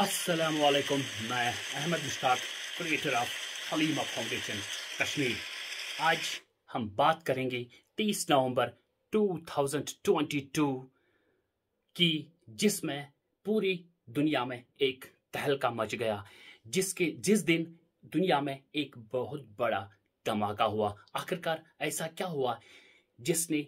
असलकुम मैं Ahmad Mushtaq creator of Halima foundation Kashmir आज हम बात करेंगे 30 नवंबर 2022 की जिसमें पूरी दुनिया में एक तहलका मच गया जिसके जिस दिन दुनिया में एक बहुत बड़ा धमाका हुआ आखिरकार ऐसा क्या हुआ जिसने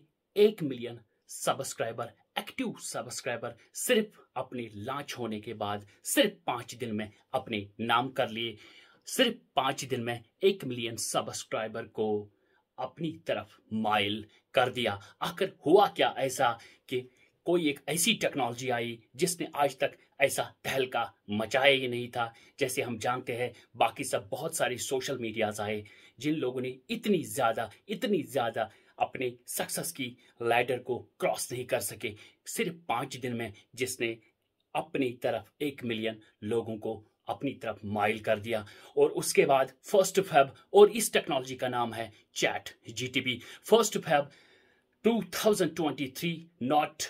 एक मिलियन सब्सक्राइबर एक्टिव सब्सक्राइबर सिर्फ अपने लॉन्च होने के बाद सिर्फ पांच दिन में अपने नाम कर लिए सिर्फ पांच दिन में एक मिलियन सब्सक्राइबर को अपनी तरफ माइल कर दिया आखिर हुआ क्या ऐसा कि कोई एक ऐसी टेक्नोलॉजी आई जिसने आज तक ऐसा तहलका मचाया ही नहीं था जैसे हम जानते हैं बाकी सब बहुत सारे सोशल मीडियाज आए जिन लोगों ने इतनी ज़्यादा इतनी ज़्यादा अपने सक्सेस की लैडर को क्रॉस नहीं कर सके सिर्फ पाँच दिन में जिसने अपनी तरफ एक मिलियन लोगों को अपनी तरफ माइल कर दिया और उसके बाद फर्स्ट फैब और इस टेक्नोलॉजी का नाम है चैट जीटीपी फर्स्ट फैब 2023 नॉट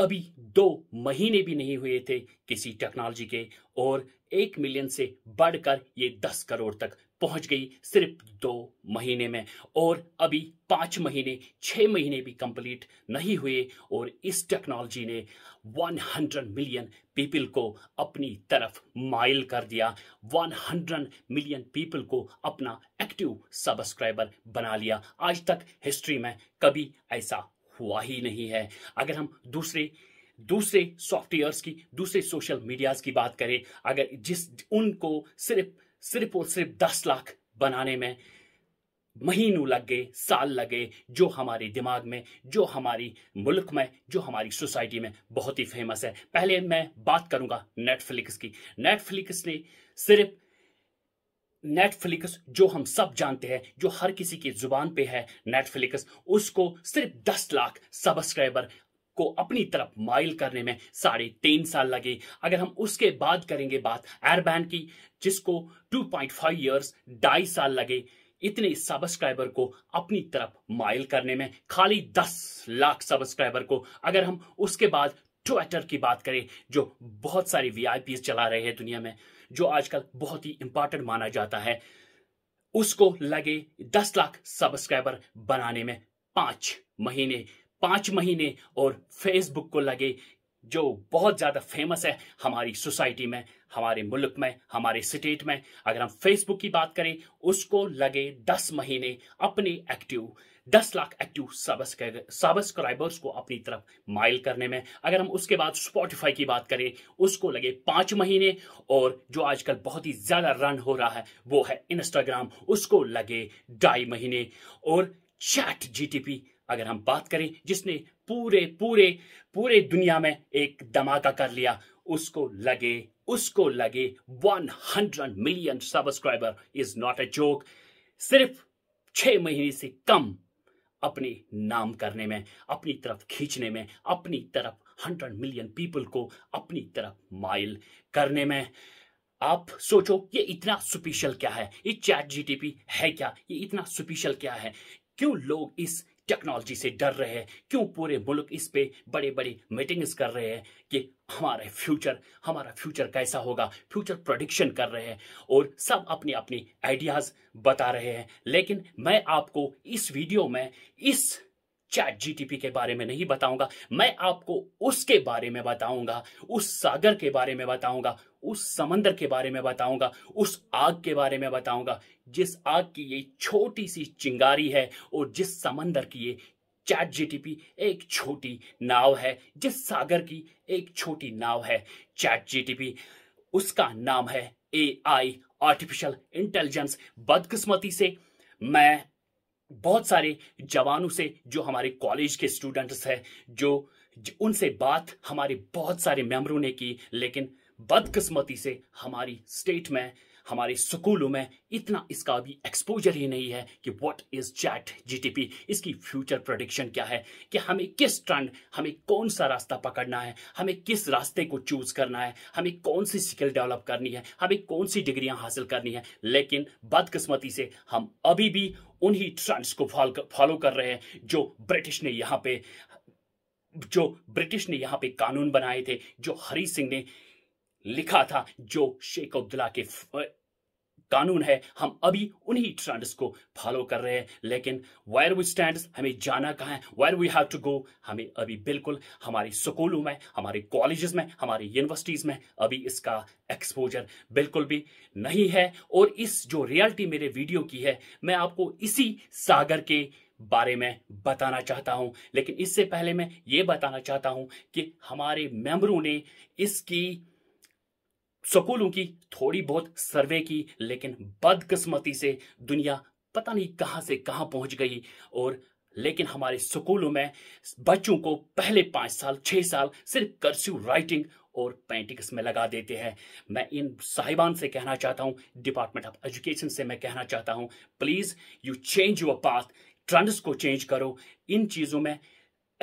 अभी दो महीने भी नहीं हुए थे किसी टेक्नोलॉजी के और एक मिलियन से बढ़कर ये दस करोड़ तक पहुंच गई सिर्फ दो महीने में और अभी पाँच महीने छः महीने भी कंप्लीट नहीं हुए और इस टेक्नोलॉजी ने 100 मिलियन पीपल को अपनी तरफ माइल कर दिया 100 मिलियन पीपल को अपना एक्टिव सब्सक्राइबर बना लिया आज तक हिस्ट्री में कभी ऐसा हुआ ही नहीं है अगर हम दूसरे दूसरे सॉफ्टवेयर्स की दूसरे सोशल मीडियाज की बात करें अगर जिस उनको सिर्फ सिर्फ और सिर्फ दस लाख बनाने में महीनों लग गए साल लगे जो हमारे दिमाग में जो हमारी मुल्क में जो हमारी सोसाइटी में बहुत ही फेमस है पहले मैं बात करूंगा नेटफ्लिक्स की नेटफ्लिक्स ने सिर्फ नेटफ्लिक्स जो हम सब जानते हैं जो हर किसी की जुबान पे है नेटफ्लिक्स उसको सिर्फ दस लाख सब्सक्राइबर को अपनी तरफ माइल करने में साढ़े तीन साल लगे अगर हम उसके बाद करेंगे बात एयरबैंड की जिसको 2.5 पॉइंट ईयर्स ढाई साल लगे इतने सब्सक्राइबर को अपनी तरफ माइल करने में खाली 10 लाख सब्सक्राइबर को अगर हम उसके बाद ट्विटर की बात करें जो बहुत सारी वी चला रहे हैं दुनिया में जो आजकल बहुत ही इंपॉर्टेंट माना जाता है उसको लगे दस लाख सब्सक्राइबर बनाने में पांच महीने पाँच महीने और फेसबुक को लगे जो बहुत ज़्यादा फेमस है हमारी सोसाइटी में हमारे मुल्क में हमारे स्टेट में अगर हम फेसबुक की बात करें उसको लगे दस महीने अपने एक्टिव दस लाख एक्टिव सब्सक्राइबर्स को अपनी तरफ माइल करने में अगर हम उसके बाद स्पॉटिफाई की बात करें उसको लगे पाँच महीने और जो आजकल बहुत ही ज़्यादा रन हो रहा है वो है इंस्टाग्राम उसको लगे ढाई महीने और चैट जीटीपी अगर हम बात करें जिसने पूरे पूरे पूरे दुनिया में एक धमाका कर लिया उसको लगे उसको लगे 100 million subscriber is not a joke सिर्फ छह महीने से कम अपने नाम करने में अपनी तरफ खींचने में अपनी तरफ 100 मिलियन पीपल को अपनी तरफ माइल करने में आप सोचो ये इतना स्पेशल क्या है ये चैट जीटीपी है क्या ये इतना स्पेशल क्या है क्यों लोग इस टेक्नोलॉजी से डर रहे हैं क्यों पूरे मुल्क इस पे बड़े बड़े मीटिंग्स कर रहे हैं कि हमारे फ्यूचर हमारा फ्यूचर कैसा होगा फ्यूचर प्रोडिक्शन कर रहे हैं और सब अपने अपने आइडियाज़ बता रहे हैं लेकिन मैं आपको इस वीडियो में इस चैट जीटीपी के बारे में नहीं बताऊंगा मैं आपको उसके बारे में बताऊंगा उस सागर के बारे में बताऊंगा उस समंदर के बारे में बताऊंगा उस आग के बारे में बताऊंगा जिस आग की ये छोटी सी चिंगारी है और जिस समंदर की ये चैट जीटीपी एक छोटी नाव है जिस सागर की एक छोटी नाव है चैट जीटीपी उसका नाम है ए आई आर्टिफिशियल इंटेलिजेंस बदकिस्मती से मैं बहुत सारे जवानों से जो हमारे कॉलेज के स्टूडेंट्स हैं जो उनसे बात हमारे बहुत सारे मेम्बरों ने की लेकिन बदकिस्मती से हमारी स्टेट में हमारे स्कूलों में इतना इसका अभी एक्सपोजर ही नहीं है कि व्हाट इज चैट जीटीपी इसकी फ्यूचर प्रोडिक्शन क्या है कि हमें किस ट्रेंड हमें कौन सा रास्ता पकड़ना है हमें किस रास्ते को चूज करना है हमें कौन सी स्किल डेवलप करनी है हमें कौन सी डिग्रियां हासिल करनी है लेकिन बदकिस्मती से हम अभी भी उन्हीं ट्रेंड्स को फॉलो कर रहे हैं जो ब्रिटिश ने यहाँ पे जो ब्रिटिश ने यहाँ पे कानून बनाए थे जो हरी सिंह ने लिखा था जो शेख अब्दुल्ला के कानून है हम अभी उन्हीं ट्रेंड्स को फॉलो कर रहे हैं लेकिन वायर वी स्टैंड हमें जाना कहाँ है where we have to go हमें अभी बिल्कुल हमारे स्कूलों में हमारे कॉलेजेस में हमारी यूनिवर्सिटीज में अभी इसका एक्सपोजर बिल्कुल भी नहीं है और इस जो रियलिटी मेरे वीडियो की है मैं आपको इसी सागर के बारे में बताना चाहता हूँ लेकिन इससे पहले मैं ये बताना चाहता हूँ कि हमारे मेम्बरों ने इसकी स्कूलों की थोड़ी बहुत सर्वे की लेकिन बदकिस्मती से दुनिया पता नहीं कहां से कहां पहुंच गई और लेकिन हमारे स्कूलों में बच्चों को पहले पाँच साल छः साल सिर्फ कर्स्यू राइटिंग और पेंटिंग्स में लगा देते हैं मैं इन साहिबान से कहना चाहता हूँ डिपार्टमेंट ऑफ एजुकेशन से मैं कहना चाहता हूँ please you change your path trends को चेंज करो इन चीज़ों में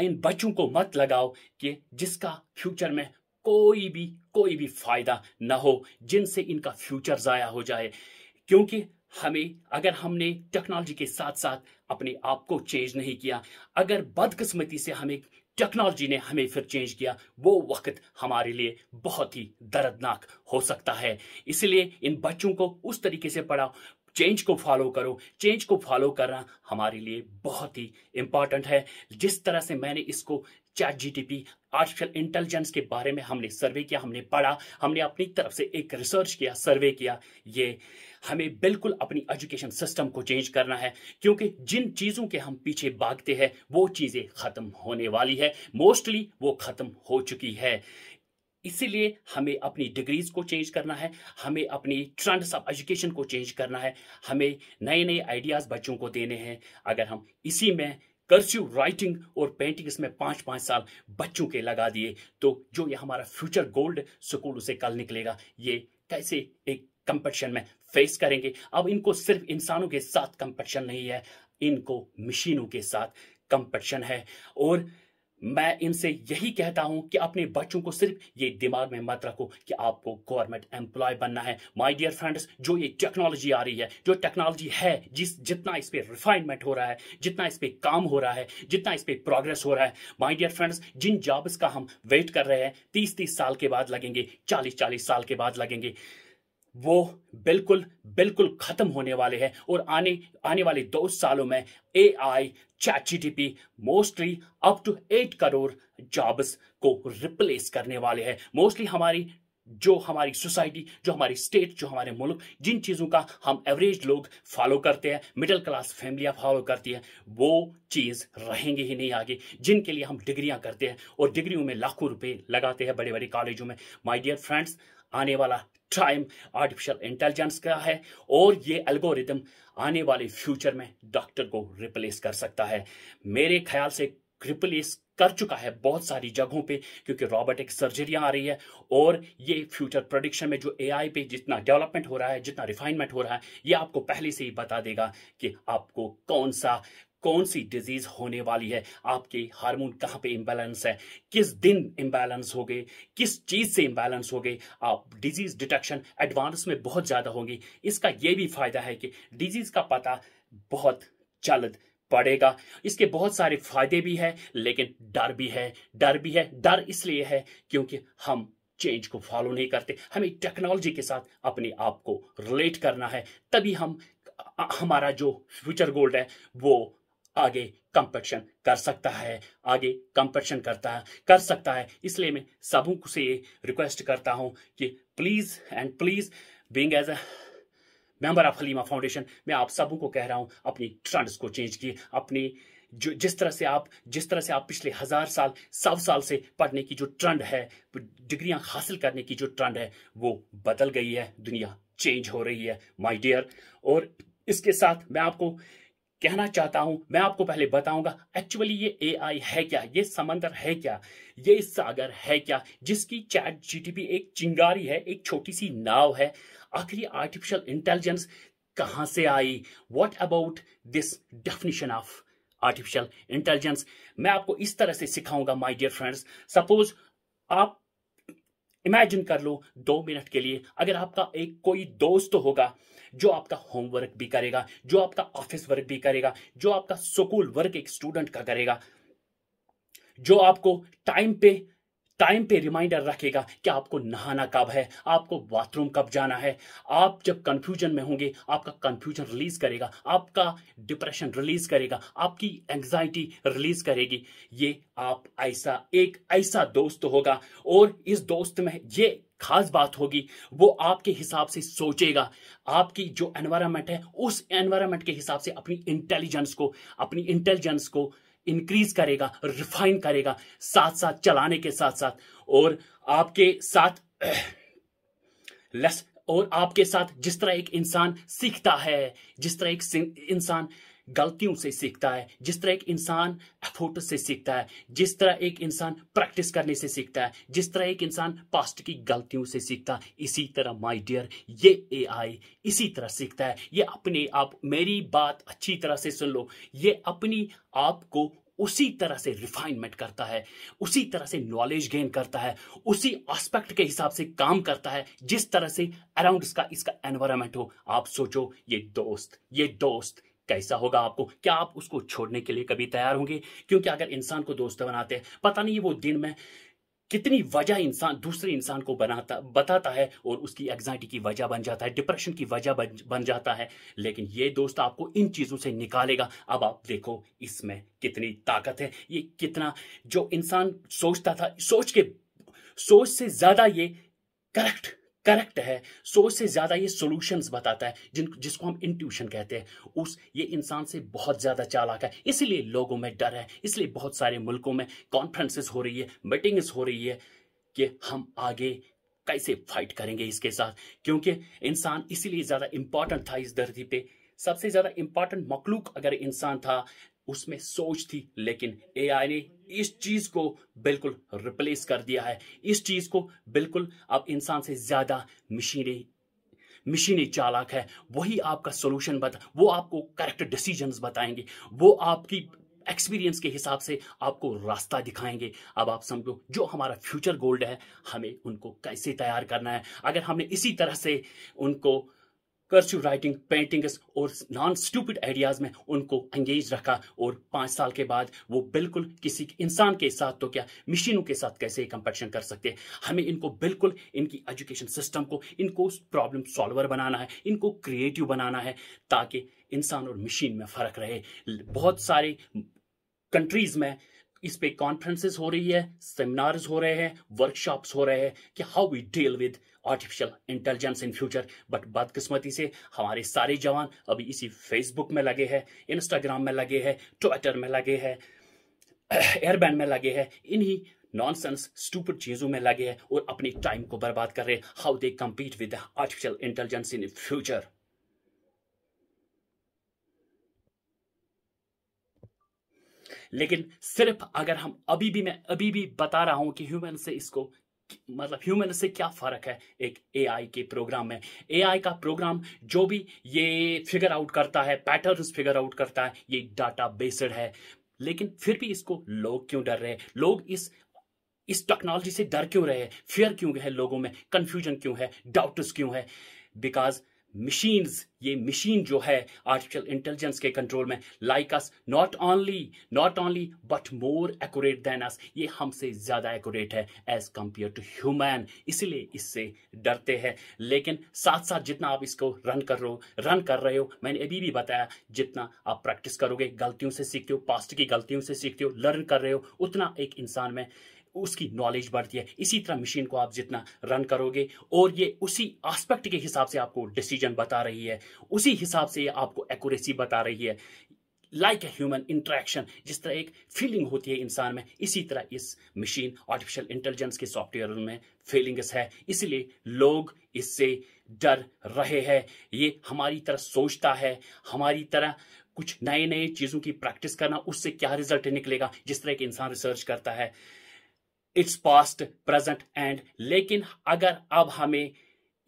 इन बच्चों को मत लगाओ कि जिसका फ्यूचर में कोई भी कोई भी फायदा ना हो जिनसे इनका फ्यूचर ज़ाया हो जाए क्योंकि हमें अगर हमने टेक्नोलॉजी के साथ साथ अपने आप को चेंज नहीं किया अगर बदकिस्मती से हमें टेक्नोलॉजी ने हमें फिर चेंज किया वो वक्त हमारे लिए बहुत ही दर्दनाक हो सकता है इसलिए इन बच्चों को उस तरीके से पढ़ाओ चेंज को फॉलो करो चेंज को फॉलो करना हमारे लिए बहुत ही इम्पॉर्टेंट है जिस तरह से मैंने इसको चैट जीटीपी आर्टिफिशियल इंटेलिजेंस के बारे में हमने सर्वे किया हमने पढ़ा हमने अपनी तरफ से एक रिसर्च किया सर्वे किया ये हमें बिल्कुल अपनी एजुकेशन सिस्टम को चेंज करना है क्योंकि जिन चीज़ों के हम पीछे भागते हैं वो चीज़ें ख़त्म होने वाली है मोस्टली वो ख़त्म हो चुकी है इसीलिए हमें अपनी डिग्रीज को चेंज करना है हमें अपनी ट्रेंड्स ऑफ एजुकेशन को चेंज करना है हमें नए नए आइडियाज़ बच्चों को देने हैं अगर हम इसी में कर्स्यू राइटिंग और पेंटिंग इसमें पाँच पाँच साल बच्चों के लगा दिए तो जो ये हमारा फ्यूचर गोल्ड स्कूल उसे कल निकलेगा ये कैसे एक कंपटीशन में फेस करेंगे अब इनको सिर्फ इंसानों के साथ कंपटीशन नहीं है इनको मशीनों के साथ कंपटीशन है और मैं इनसे यही कहता हूं कि अपने बच्चों को सिर्फ ये दिमाग में मत रखो कि आपको गवर्नमेंट एम्प्लॉय बनना है माय डियर फ्रेंड्स जो ये टेक्नोलॉजी आ रही है जो टेक्नोलॉजी है जिस जितना इस पर रिफाइनमेंट हो रहा है जितना इस पर काम हो रहा है जितना इस पर प्रोग्रेस हो रहा है माय डियर फ्रेंड्स जिन जॉब्स का हम वेट कर रहे हैं तीस तीस साल के बाद लगेंगे चालीस चालीस साल के बाद लगेंगे वो बिल्कुल बिल्कुल खत्म होने वाले हैं और आने आने वाले दो सालों में A I chat P mostly up to eight crore jobs को रिप्लेस करने वाले हैं मोस्टली हमारी जो हमारी सोसाइटी जो हमारी स्टेट जो हमारे मुल्क जिन चीज़ों का हम एवरेज लोग फॉलो करते हैं मिडिल क्लास फैमिलियाँ फॉलो करती हैं वो चीज़ रहेंगे ही नहीं आगे जिनके लिए हम डिग्रियाँ करते हैं और डिग्रियों में लाखों रुपए लगाते हैं बड़े बड़े कॉलेजों में माय डियर फ्रेंड्स आने वाला टाइम आर्टिफिशियल इंटेलिजेंस का है और ये एल्गोरिदम आने वाले फ्यूचर में डॉक्टर को रिप्लेस कर सकता है मेरे ख्याल से रिप्लेस कर चुका है बहुत सारी जगहों पे क्योंकि रोबोटिक सर्जरियां आ रही है और ये फ्यूचर प्रोडिक्शन में जो एआई पे जितना डेवलपमेंट हो रहा है जितना रिफाइनमेंट हो रहा है ये आपको पहले से ही बता देगा कि आपको कौन सा कौन सी डिजीज होने वाली है आपके हार्मोन कहाँ पे इम्बैलेंस है किस दिन इम्बैलेंस हो गए किस चीज से इम्बैलेंस हो गए आप डिजीज डिटेक्शन एडवांस में बहुत ज्यादा होंगी इसका यह भी फायदा है कि डिजीज का पता बहुत जल्द पड़ेगा इसके बहुत सारे फायदे भी हैं लेकिन डर भी है डर भी है डर इसलिए है क्योंकि हम चेंज को फॉलो नहीं करते हमें टेक्नोलॉजी के साथ अपने आप को रिलेट करना है तभी हम हमारा जो फ्यूचर गोल्ड है वो आगे कंपटीशन कर सकता है आगे कंपटीशन करता है कर सकता है इसलिए मैं सबों से ये रिक्वेस्ट करता हूँ कि please and please being as a member of Halima foundation मैं आप सबों को कह रहा हूँ अपनी ट्रेंड्स को चेंज किए अपनी जो जिस तरह से आप जिस तरह से आप पिछले हज़ार साल सौ साल से पढ़ने की जो ट्रेंड है डिग्रियां हासिल करने की जो ट्रेंड है वो बदल गई है दुनिया चेंज हो रही है माय डियर और इसके साथ मैं आपको कहना चाहता हूं मैं आपको पहले बताऊंगा एक्चुअली ये एआई है क्या ये समंदर है क्या ये सागर है क्या जिसकी चैट जीटीपी एक चिंगारी है एक छोटी सी नाव है आखिरी आर्टिफिशियल इंटेलिजेंस कहां से आई what about this definition of artificial intelligence मैं आपको इस तरह से सिखाऊंगा माय डियर फ्रेंड्स सपोज आप इमेजिन कर लो दो मिनट के लिए अगर आपका एक कोई दोस्त होगा जो आपका होमवर्क भी करेगा जो आपका ऑफिस वर्क भी करेगा जो आपका स्कूल वर्क एक स्टूडेंट का करेगा जो आपको टाइम पे टाइम पे रिमाइंडर रखेगा कि आपको नहाना कब है आपको बाथरूम कब जाना है आप जब कंफ्यूजन में होंगे आपका कंफ्यूजन रिलीज करेगा आपका डिप्रेशन रिलीज करेगा आपकी एंग्जाइटी रिलीज करेगी ये आप ऐसा एक ऐसा दोस्त होगा और इस दोस्त में ये खास बात होगी वो आपके हिसाब से सोचेगा आपकी जो एनवायरमेंट है उस एनवायरमेंट के हिसाब से अपनी इंटेलिजेंस को अपनी इंटेलिजेंस को इंक्रीज करेगा रिफाइन करेगा साथ साथ चलाने के साथ साथ और आपके साथ लेस और आपके साथ जिस तरह एक इंसान सीखता है जिस तरह एक इंसान गलतियों से सीखता है जिस तरह एक इंसान एफोर्ट से सीखता है जिस तरह एक इंसान प्रैक्टिस करने से सीखता है जिस तरह एक इंसान पास्ट की गलतियों से सीखता है इसी तरह माई डियर ये ए इसी तरह सीखता है ये अपने आप मेरी बात अच्छी तरह से सुन लो ये अपनी आप को उसी तरह से रिफाइनमेंट करता है उसी तरह से नॉलेज गेन करता है उसी एस्पेक्ट के हिसाब से काम करता है जिस तरह से अराउंड इसका इसका एनवायरमेंट हो आप सोचो ये दोस्त ये दोस्त कैसा होगा आपको क्या आप उसको छोड़ने के लिए कभी तैयार होंगे क्योंकि अगर इंसान को दोस्त बनाते हैं पता नहीं वो दिन में कितनी वजह इंसान दूसरे इंसान को बनाता बताता है और उसकी एग्जाइटी की वजह बन जाता है डिप्रेशन की वजह बन, बन जाता है लेकिन ये दोस्त आपको इन चीज़ों से निकालेगा अब आप देखो इसमें कितनी ताकत है ये कितना जो इंसान सोचता था सोच के सोच से ज़्यादा ये करेक्ट करेक्ट है सोच से ज्यादा ये सॉल्यूशंस बताता है जिन जिसको हम इंट्यूशन कहते हैं उस ये इंसान से बहुत ज्यादा चालाक है इसलिए लोगों में डर है इसलिए बहुत सारे मुल्कों में कॉन्फ्रेंसेस हो रही है मीटिंग्स हो रही है कि हम आगे कैसे फाइट करेंगे इसके साथ क्योंकि इंसान इसीलिए ज्यादा इंपॉर्टेंट था इस धरती पे सबसे ज्यादा इंपॉर्टेंट मखलूक अगर इंसान था उसमें सोच थी लेकिन एआई ने इस चीज को बिल्कुल रिप्लेस कर दिया है इस चीज को बिल्कुल अब इंसान से ज्यादा मशीनें मशीनें चालाक है वही आपका सोल्यूशन बता वो आपको करेक्ट डिसीजंस बताएंगे वो आपकी एक्सपीरियंस के हिसाब से आपको रास्ता दिखाएंगे अब आप समझो जो हमारा फ्यूचर गोल्ड है हमें उनको कैसे तैयार करना है अगर हमने इसी तरह से उनको कर्सिव राइटिंग पेंटिंग्स और नॉन स्टूपिड आइडियाज में उनको एंगेज रखा और पांच साल के बाद वो बिल्कुल किसी इंसान के साथ तो क्या मशीनों के साथ कैसे कंपेरिजन कर सकते हैं हमें इनको बिल्कुल इनकी एजुकेशन सिस्टम को इनको प्रॉब्लम सॉल्वर बनाना है इनको क्रिएटिव बनाना है ताकि इंसान और मशीन में फर्क रहे बहुत सारे कंट्रीज में इस पे कॉन्फ्रेंसेस हो रही है सेमिनार्स हो रहे हैं वर्कशॉप्स हो रहे हैं कि how we deal with artificial intelligence in future but बदकिस्मती से हमारे सारे जवान अभी इसी फेसबुक में लगे हैं इंस्टाग्राम में लगे हैं ट्विटर में लगे हैं एयरबैन में लगे हैं इन्हीं नॉनसेंस स्टूपिड चीजों में लगे हैं और अपने टाइम को बर्बाद कर रहे हैं how they compete with artificial intelligence in future लेकिन सिर्फ अगर हम अभी भी मैं अभी भी बता रहा हूं कि ह्यूमन से इसको मतलब ह्यूमन से क्या फर्क है एक एआई के प्रोग्राम में एआई का प्रोग्राम जो भी ये फिगर आउट करता है पैटर्न्स फिगर आउट करता है ये डाटा बेस्ड है लेकिन फिर भी इसको लोग क्यों डर रहे हैं लोग इस इस टेक्नोलॉजी से डर क्यों रहे हैं फेयर क्यों है लोगों में कंफ्यूजन क्यों है डाउट्स क्यों है बिकॉज मशीन्स ये मशीन जो है आर्टिफिशियल इंटेलिजेंस के कंट्रोल में like us not only not only but more accurate than us ये हमसे ज़्यादा एक्यूरेट है एज़ कंपेयर टू ह्यूमैन इसलिए इससे डरते हैं लेकिन साथ साथ जितना आप इसको रन कर रहे हो रन कर रहे हो मैंने अभी भी बताया जितना आप प्रैक्टिस करोगे गलतियों से सीखते हो पास्ट की गलतियों से सीखते हो लर्न कर रहे हो उतना एक इंसान में उसकी नॉलेज बढ़ती है इसी तरह मशीन को आप जितना रन करोगे और ये उसी आस्पेक्ट के हिसाब से आपको डिसीजन बता रही है उसी हिसाब से ये आपको एक्यूरेसी बता रही है लाइक ए ह्यूमन इंट्रैक्शन जिस तरह एक फीलिंग होती है इंसान में इसी तरह इस मशीन आर्टिफिशियल इंटेलिजेंस के सॉफ्टवेयर में फीलिंग्स है इसलिए लोग इससे डर रहे हैं ये हमारी तरह सोचता है हमारी तरह कुछ नए नए चीज़ों की प्रैक्टिस करना उससे क्या रिजल्ट निकलेगा जिस तरह एक इंसान रिसर्च करता है इट्स पास्ट प्रेजेंट एंड लेकिन अगर अब हमें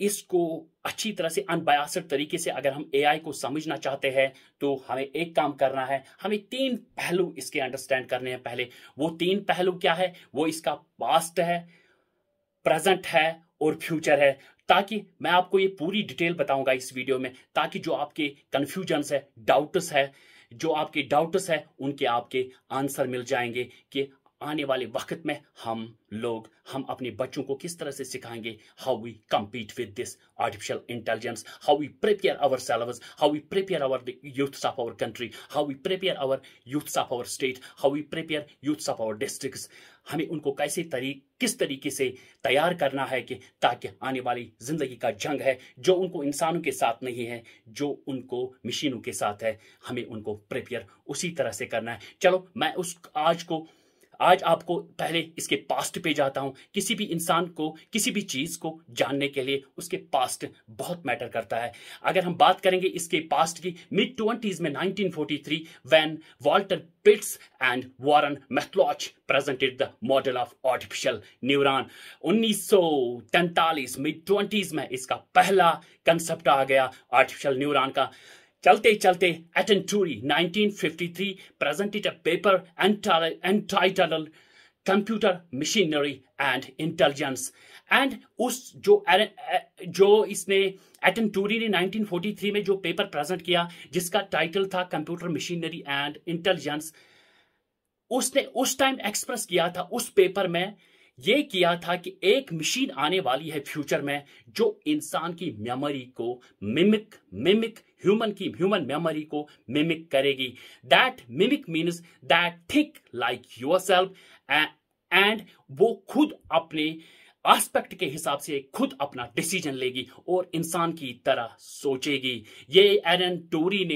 इसको अच्छी तरह से अनबायासड तरीके से अगर हम एआई को समझना चाहते हैं तो हमें एक काम करना है हमें तीन पहलू इसके अंडरस्टैंड करने हैं पहले वो तीन पहलू क्या है वो इसका पास्ट है प्रेजेंट है और फ्यूचर है ताकि मैं आपको ये पूरी डिटेल बताऊंगा इस वीडियो में ताकि जो आपके कन्फ्यूजन्स है डाउट्स है जो आपके डाउट्स है उनके आपके आंसर मिल जाएंगे कि आने वाले वक्त में हम लोग हम अपने बच्चों को किस तरह से सिखाएंगे how we compete with this artificial intelligence how we prepare our syllabus how we prepare our youths of our country how we prepare our youths of our state how we prepare youths of our district हमें उनको कैसे तरी किस तरीके से तैयार करना है कि ताकि आने वाली जिंदगी का जंग है जो उनको इंसानों के साथ नहीं है जो उनको मशीनों के साथ है हमें उनको प्रिपेयर उसी तरह से करना है चलो मैं उस आज को आज आपको पहले इसके पास्ट पे जाता हूं किसी भी इंसान को किसी भी चीज को जानने के लिए उसके पास्ट बहुत मैटर करता है अगर हम बात करेंगे इसके पास्ट की मिड ट्वेंटीज में 1943 when Walter Pitts and Warren McCulloch presented the model of artificial neuron 1943 mid twenties में इसका पहला कंसेप्ट आ गया आर्टिफिशियल न्यूरॉन का चलते चलते एटेंटूरी 1953 presented a paper entitled computer machinery and intelligence and उस जो जो इसने एटेंटूरी ने 1943 में जो पेपर प्रेजेंट किया जिसका टाइटल था कंप्यूटर मशीनरी एंड इंटेलिजेंस उसने उस टाइम एक्सप्रेस किया था उस पेपर में ये किया था कि एक मशीन आने वाली है फ्यूचर में जो इंसान की मेमोरी को मिमिक मिमिक ह्यूमन की ह्यूमन मेमोरी को मिमिक करेगी that mimic means that think like yourself and वो खुद अपने एस्पेक्ट के हिसाब से खुद अपना डिसीजन लेगी और इंसान की तरह सोचेगी ये एरन टोरी ने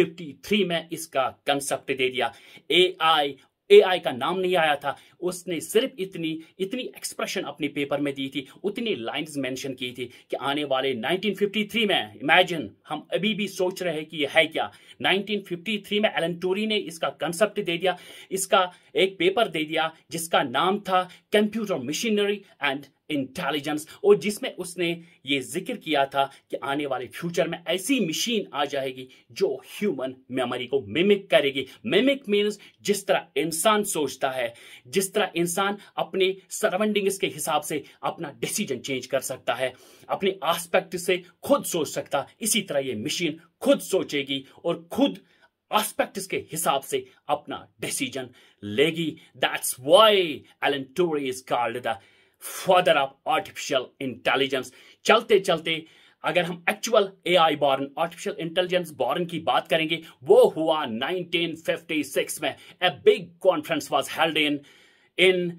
1953 में इसका कंसेप्ट दे दिया एआई एआई का नाम नहीं आया था उसने सिर्फ इतनी इतनी एक्सप्रेशन अपने पेपर में दी थी उतनी लाइंस मेंशन की थी कि आने वाले 1953 में इमेजिन हम अभी भी सोच रहे कि यह है क्या 1953 में एलन टोरी ने इसका कंसेप्ट दे दिया इसका एक पेपर दे दिया जिसका नाम था कंप्यूटर मशीनरी एंड इंटेलिजेंस और जिसमें उसने ये जिक्र किया था कि आने वाले फ्यूचर में ऐसी मशीन आ जाएगी जो ह्यूमन मेमोरी को मिमिक करेगी मिमिक मीन्स जिस तरह इंसान सोचता है जिस तरह इंसान अपने सराउंडिंग्स के हिसाब से अपना डिसीजन चेंज कर सकता है अपने आस्पेक्ट से खुद सोच सकता इसी तरह ये मशीन खुद सोचेगी और खुद आस्पेक्ट के हिसाब से अपना डिसीजन लेगी that's why Alan Turing is called the father of artificial intelligence चलते चलते अगर हम actual AI born artificial intelligence born की बात करेंगे वो हुआ 1956 में a big conference was held in in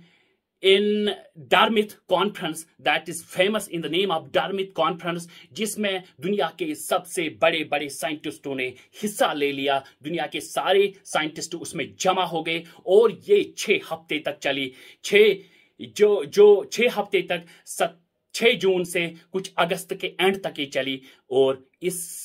in Dartmouth conference that is famous in the name of Dartmouth conference जिसमें दुनिया के सबसे बड़े बड़े साइंटिस्टों ने हिस्सा ले लिया दुनिया के सारे साइंटिस्ट उसमें जमा हो गए और ये छः हफ्ते तक चली छः जो जो छः हफ्ते तक सत छः जून से कुछ अगस्त के एंड तक ही चली और इस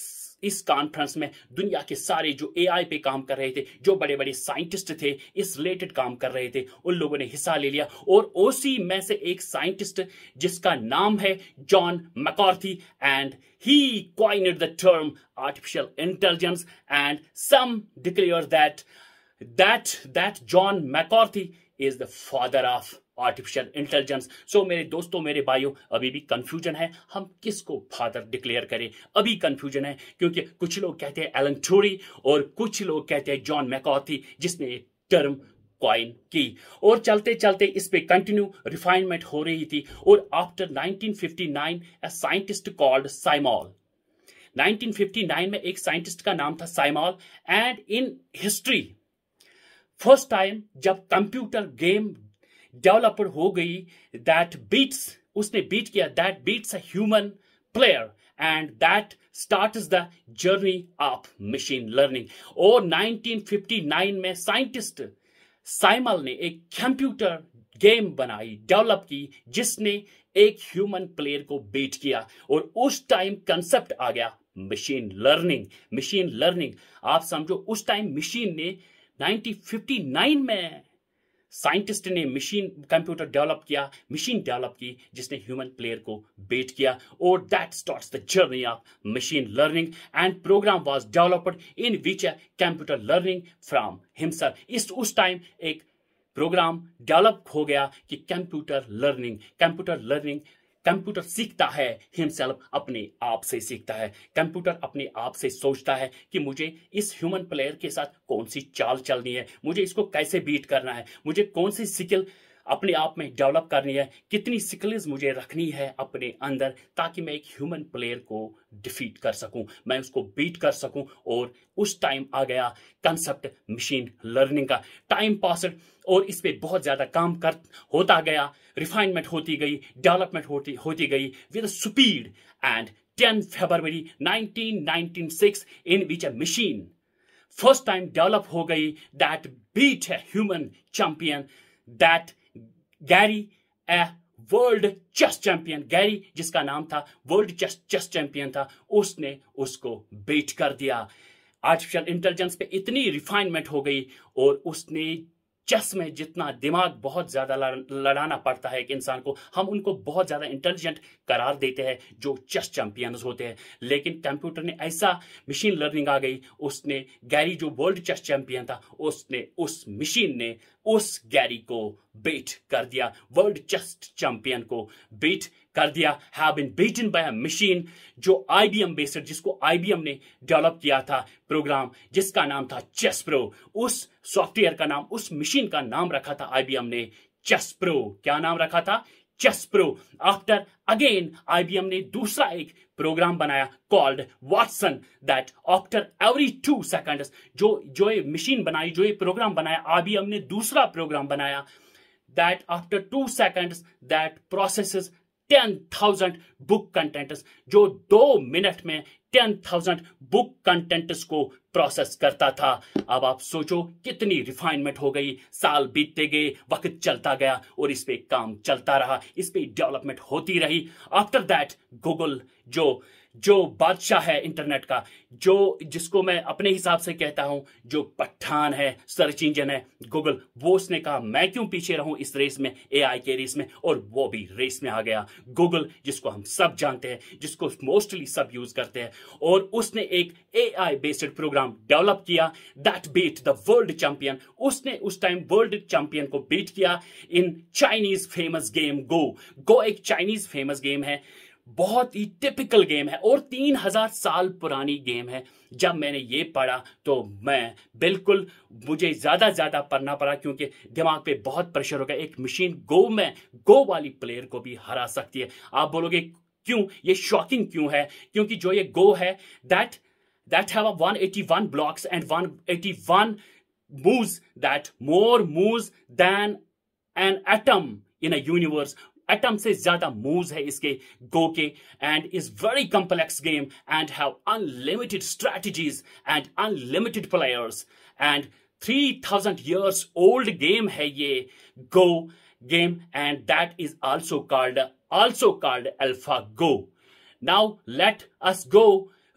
इस कॉन्फ्रेंस में दुनिया के सारे जो एआई पे काम कर रहे थे जो बड़े बड़े साइंटिस्ट थे इस रिलेटेड काम कर रहे थे उन लोगों ने हिस्सा ले लिया और उसी में से एक साइंटिस्ट जिसका नाम है John McCarthy and he coined the term artificial intelligence and some declare that that that John McCarthy is the father of artificial intelligence so मेरे दोस्तों मेरे भाइयों अभी भी कंफ्यूजन है हम किसको फादर डिक्लेयर करें अभी कंफ्यूजन है क्योंकि कुछ लोग कहते हैं एलन थ्योरी और कुछ लोग कहते हैं जॉन मैकॉथी जिसने एक टर्म क्वाइन की और चलते चलते इस पे कंटिन्यू रिफाइनमेंट हो रही थी और after 1959 a scientist called Samuel 1959 में एक साइंटिस्ट का नाम था Samuel and in history first time जब कंप्यूटर गेम डेवलपर हो गई दैट बीट्स उसने बीट किया that beats a human player and that starts the journey of machine learning और 1959 में साइंटिस्ट साइमल ने एक कंप्यूटर गेम बनाई डेवलप की जिसने एक ह्यूमन प्लेयर को बीट किया और उस टाइम कंसेप्ट आ गया मशीन लर्निंग मशीन लर्निंग आप समझो उस टाइम मशीन ने 1959 में साइंटिस्ट ने मशीन कंप्यूटर डेवलप किया मशीन डेवलप की जिसने ह्यूमन प्लेयर को बेट किया और that starts the journey of machine learning and program was developed in which computer learning from himself इस उस टाइम एक प्रोग्राम डेवलप हो गया कि computer learning computer learning computer सीखता है हिमसेल्फ अपने आप से सीखता है कंप्यूटर अपने आप से सोचता है कि मुझे इस ह्यूमन प्लेयर के साथ कौन सी चाल चलनी है मुझे इसको कैसे बीट करना है मुझे कौन सी स्किल अपने आप में डेवलप करनी है कितनी स्किल्स मुझे रखनी है अपने अंदर ताकि मैं एक ह्यूमन प्लेयर को डिफीट कर सकूं मैं उसको बीट कर सकूं और उस टाइम आ गया कंसेप्ट मशीन लर्निंग का टाइम पास और इस पर बहुत ज़्यादा काम कर होता गया रिफाइनमेंट होती गई डेवलपमेंट होती होती गई with speed and 10 February 1996 in which a machine first time develop हो गई that beat a human champion that Gary a world chess champion Gary जिसका नाम था वर्ल्ड चेस चेस चैंपियन था उसने उसको बीट कर दिया आर्टिफिशियल इंटेलिजेंस पे इतनी रिफाइनमेंट हो गई और उसने चेस में जितना दिमाग बहुत ज़्यादा लड़ाना पड़ता है एक इंसान को हम उनको बहुत ज़्यादा इंटेलिजेंट करार देते हैं जो चेस चैंपियंस होते हैं लेकिन कंप्यूटर ने ऐसा मशीन लर्निंग आ गई उसने गैरी जो वर्ल्ड चेस चैंपियन था उसने उस मशीन ने उस गैरी को बीट कर दिया वर्ल्ड चेस चैंपियन को बीट कर दिया have been beaten by machine जो आईबीएम बेस्ड जिसको आईबीएम ने डेवलप किया था प्रोग्राम जिसका नाम था चेस प्रो उस सॉफ्टवेयर का नाम उस मशीन का नाम रखा था आईबीएम ने चेस प्रो क्या नाम रखा था chess pro after again IBM ने दूसरा एक प्रोग्राम बनाया called Watson that after every two seconds जो जो ये मशीन बनाई जो ये प्रोग्राम बनाया आईबीएम ने दूसरा प्रोग्राम बनाया that after two seconds that processes ten thousand book contents जो दो मिनट में टेन थाउजेंड बुक कंटेंट्स को प्रोसेस करता था अब आप सोचो कितनी रिफाइनमेंट हो गई साल बीतते गए वक्त चलता गया और इस पे काम चलता रहा इस पे डेवलपमेंट होती रही आफ्टर दैट गूगल जो जो बादशाह है इंटरनेट का जो जिसको मैं अपने हिसाब से कहता हूं जो पठान है सर्च इंजन है गूगल वो उसने कहा मैं क्यों पीछे रहूं इस रेस में एआई के रेस में और वो भी रेस में आ गया गूगल जिसको हम सब जानते हैं जिसको मोस्टली सब यूज करते हैं और उसने एक एआई बेस्ड प्रोग्राम डेवलप किया that beat the world champion उसने उस टाइम वर्ल्ड चैंपियन को बीट किया in Chinese famous game Go Go एक चाइनीज फेमस गेम है बहुत ही टिपिकल गेम है और तीन हजार साल पुरानी गेम है जब मैंने ये पढ़ा तो मैं बिल्कुल मुझे ज़्यादा ज़्यादा पढ़ना पड़ा क्योंकि दिमाग पे बहुत प्रेशर होगा एक मशीन गो में गो वाली प्लेयर को भी हरा सकती है आप बोलोगे क्यों ये शॉकिंग क्यों है क्योंकि जो ये गो है that that have one blocks and one move that more move than an atom in a universe atom से ज्यादा मूव है इसके गो के and is very complex game and have unlimited strategies and unlimited players and three thousand years old game है ये Go game and that is also called also called AlphaGo now let us go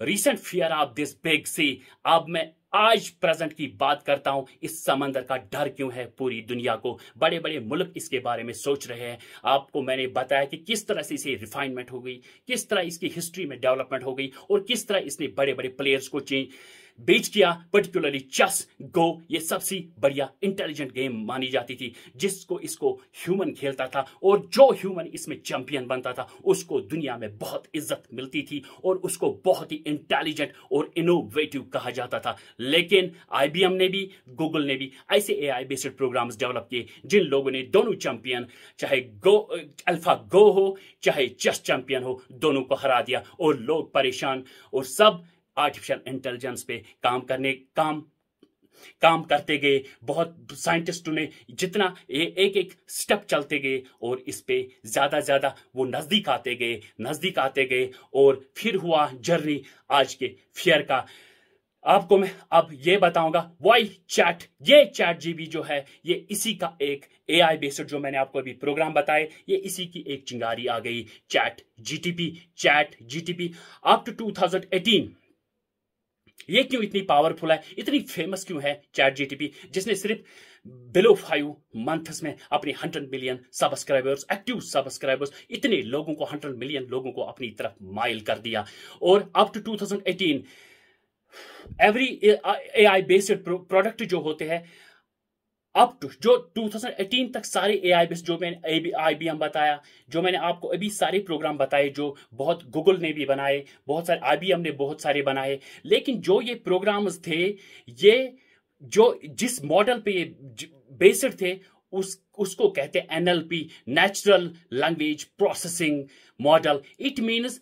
recent fear of this big सी अब मैं आज present की बात करता हूं इस समंदर का डर क्यों है पूरी दुनिया को बड़े बड़े मुल्क इसके बारे में सोच रहे हैं आपको मैंने बताया कि किस तरह से इसे रिफाइनमेंट हो गई किस तरह इसकी हिस्ट्री में डेवलपमेंट हो गई और किस तरह इसने बड़े बड़े प्लेयर्स को चेंज बेच किया पर्टिकुलरली चेस गो ये सबसे बढ़िया इंटेलिजेंट गेम मानी जाती थी जिसको इसको ह्यूमन खेलता था और जो ह्यूमन इसमें चैंपियन बनता था उसको दुनिया में बहुत इज्जत मिलती थी और उसको बहुत ही इंटेलिजेंट और इनोवेटिव कहा जाता था लेकिन आई ने भी गूगल ने भी ऐसे आई बेस्ड प्रोग्राम्स डेवलप किए जिन लोगों ने दोनों चैंपियन चाहे गो अल्फा गो हो चाहे चेस चैंपियन हो दोनों को हरा दिया और लोग परेशान और सब आर्टिफिशियल इंटेलिजेंस पे काम करने काम काम करते गए बहुत साइंटिस्टों ने जितना एक एक स्टेप चलते गए और इस पे ज़्यादा ज़्यादा वो नज़दीक आते गए नज़दीक आते गए और फिर हुआ जर्नी आज के फियर का आपको मैं अब ये बताऊंगा वाई चैट ये चैट जीबी जो है ये इसी का एक ए आई बेस्ड जो मैंने आपको अभी प्रोग्राम बताए ये इसी की एक चिंगारी आ गई chat GTP chat GTP up to eighteen ये क्यों इतनी पावरफुल है इतनी फेमस क्यों है चैट जीटीपी जिसने सिर्फ बिलो फाइव मंथस में अपनी hundred million subscribers active subscribers इतने लोगों को हंड्रेड मिलियन लोगों को अपनी तरफ माइल कर दिया और up to to every A I based product जो होते हैं अप टू तो जो 2018 तक सारे ए आई बेस जो मैंने आई बी एम बताया जो मैंने आपको अभी सारे प्रोग्राम बताए जो बहुत गूगल ने भी बनाए बहुत सारे आई बी एम ने बहुत सारे बनाए लेकिन जो ये प्रोग्राम्स थे ये जो जिस मॉडल पे ये बेस्ड थे उस उसको कहते हैं P natural language processing model it means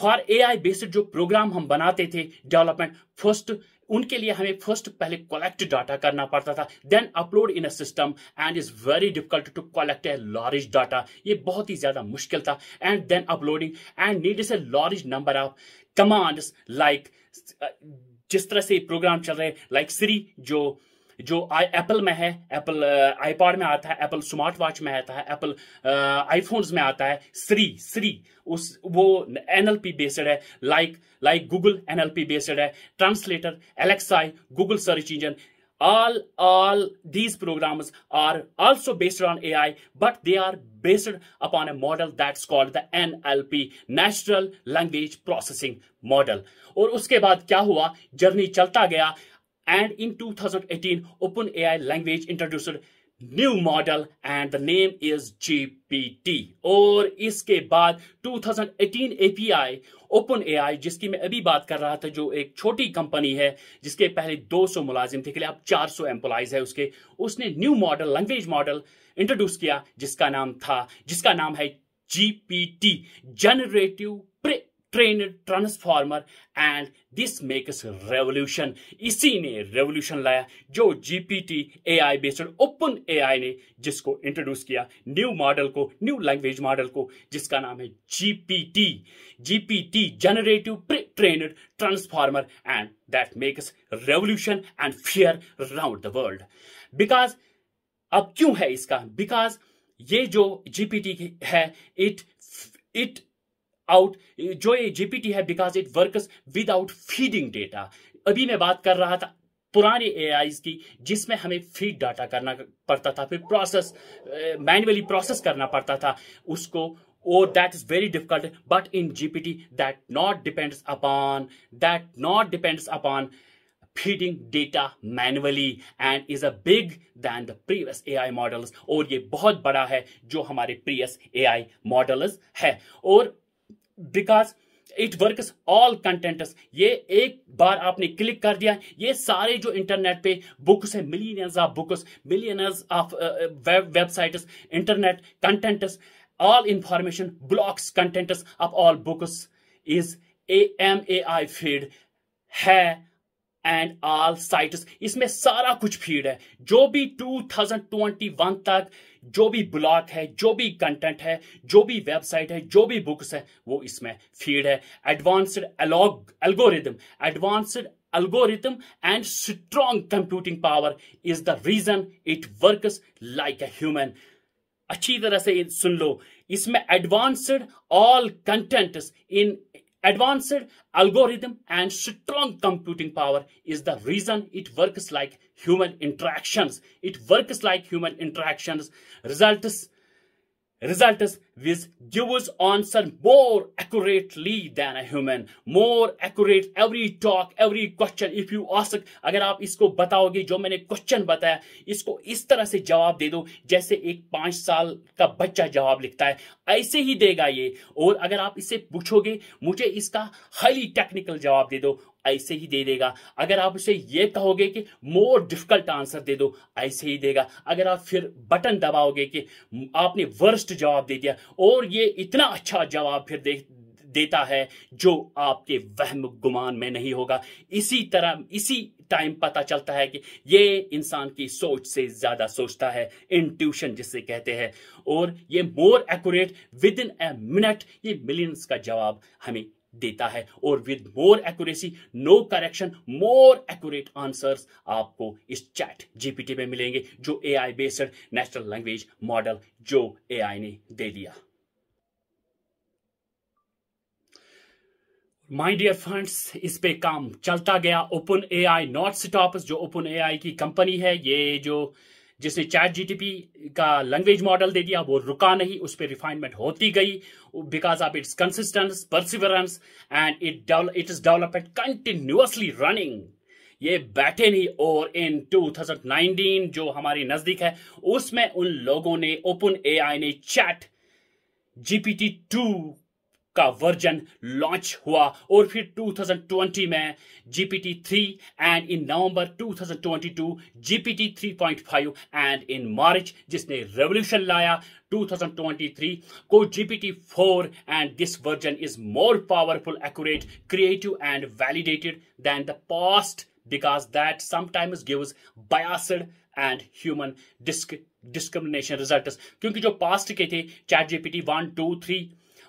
for A I based जो प्रोग्राम हम बनाते थे डेवलपमेंट फर्स्ट उनके लिए हमें फर्स्ट पहले कलेक्ट डाटा करना पड़ता था then upload in a system and is very difficult to collect a large data ये बहुत ही ज्यादा मुश्किल था and then uploading and need is a large number of commands like जिस तरह से प्रोग्राम चल रहे लाइक like Siri जो जो एप्पल में है एप्पल आईपॉड uh, में आता है एप्पल स्मार्ट वॉच में आता है एप्पल आईफोन्स uh, में आता है श्री श्री उस वो एनएलपी बेस्ड है like like Google NLP based है translator Alexa Google search engine program are also based on A I but they are based upon a model that called the N L P national language processing model और उसके बाद क्या हुआ journey चलता गया and in 2018 ai language introduced new model and the name is GPT और इसके बाद 2018 एपीआई ओपन एआई जिसकी मैं अभी बात कर रहा था जो एक छोटी कंपनी है जिसके पहले 200 मुलाजिम थे अब 400 सौ एम्प्लॉयज है उसके उसने new model language model introduce किया जिसका नाम था जिसका नाम है GPT generative trainer transformer and this makes revolution इसी ने रेवोल्यूशन लाया जो G P T A I based open A I ने जिसको इंट्रोड्यूस किया न्यू मॉडल को न्यू लैंग्वेज मॉडल को जिसका नाम है G G P T P T generative pre transformer and that makes revolution and fear round the world because अब क्यों है इसका बिकॉज ये जो जी पी टी है इट इट आउट जो ये जीपीटी है because it without feeding data अभी मैं बात कर रहा था पुराने ए की जिसमें हमें फीड डाटा करना पड़ता था फिर प्रोसेस मैन्युअली प्रोसेस करना पड़ता था उसको और that is very difficult but in GPT that not depends upon that not depends upon feeding data manually and is a big than the previous A I models और ये बहुत बड़ा है जो हमारे प्रीवियस ए आई मॉडल्स है और because it work all contents ये एक बार आपने क्लिक कर दिया ये सारे जो इंटरनेट पे बुक्स uh, uh, है millions of books millions of websites internet contents all information blocks contents of all books is a M A I feed है एंड ऑल साइट्स इसमें सारा कुछ फीड है जो भी 2021 तक जो भी ब्लॉग है जो भी कंटेंट है जो भी वेबसाइट है जो भी बुक्स है वो इसमें फीड है advanced algo algorithm advanced algorithm and strong computing power is the reason it work like a human अच्छी तरह से सुन लो इसमें advanced all content in Advanced algorithm and strong computing power is the reason it works like human interactions. It works like human interactions. Results. Results. which gives answer more accurately than a human more accurate every talk every question if you अगर आप इसको बताओगे जो मैंने question बताया इसको इस तरह से जवाब दे दो जैसे एक पांच साल का बच्चा जवाब लिखता है ऐसे ही देगा ये और अगर आप इसे पूछोगे मुझे इसका हाईली टेक्निकल जवाब दे दो ऐसे ही दे देगा अगर आप उसे ये कहोगे कि मोर डिफिकल्ट आंसर दे दो ऐसे ही देगा अगर आप फिर बटन दबाओगे कि आपने वर्स्ट जवाब दे दिया और ये इतना अच्छा जवाब फिर दे देता है जो आपके वहम गुमान में नहीं होगा इसी तरह इसी टाइम पता चलता है कि ये इंसान की सोच से ज्यादा सोचता है इंट्यूशन जिसे कहते हैं और ये more accurate within a minute ये मिलियंस का जवाब हमें देता है और with more accuracy no correction more accurate answers आपको इस चैट जीपीटी में मिलेंगे जो AI based national language model जो एआई ने दे दिया माय डियर फ्रेंड्स इस पे काम चलता गया ओपन एआई नॉट स्टॉप जो ओपन एआई की कंपनी है ये जो जिसने चैट जीटीपी का लैंग्वेज मॉडल दे दिया वो रुका नहीं उस पर रिफाइनमेंट होती गई because of its consistence perseverance and it it is development continuously running ये बैठे नहीं और इन 2019 जो हमारी नजदीक है उसमें उन लोगों ने ओपन एआई ने चैट जीपीटी टू का वर्जन लॉन्च हुआ और फिर 2020 में GPT 3 and in November 2022 GPT 3.5 and in March जिसने रेवोल्यूशन लाया 2023 को GPT 4 and this version is more powerful accurate creative and validated than the past because that sometimes gives biased and human disc discrimination results क्योंकि जो past के थे chat GPT one two three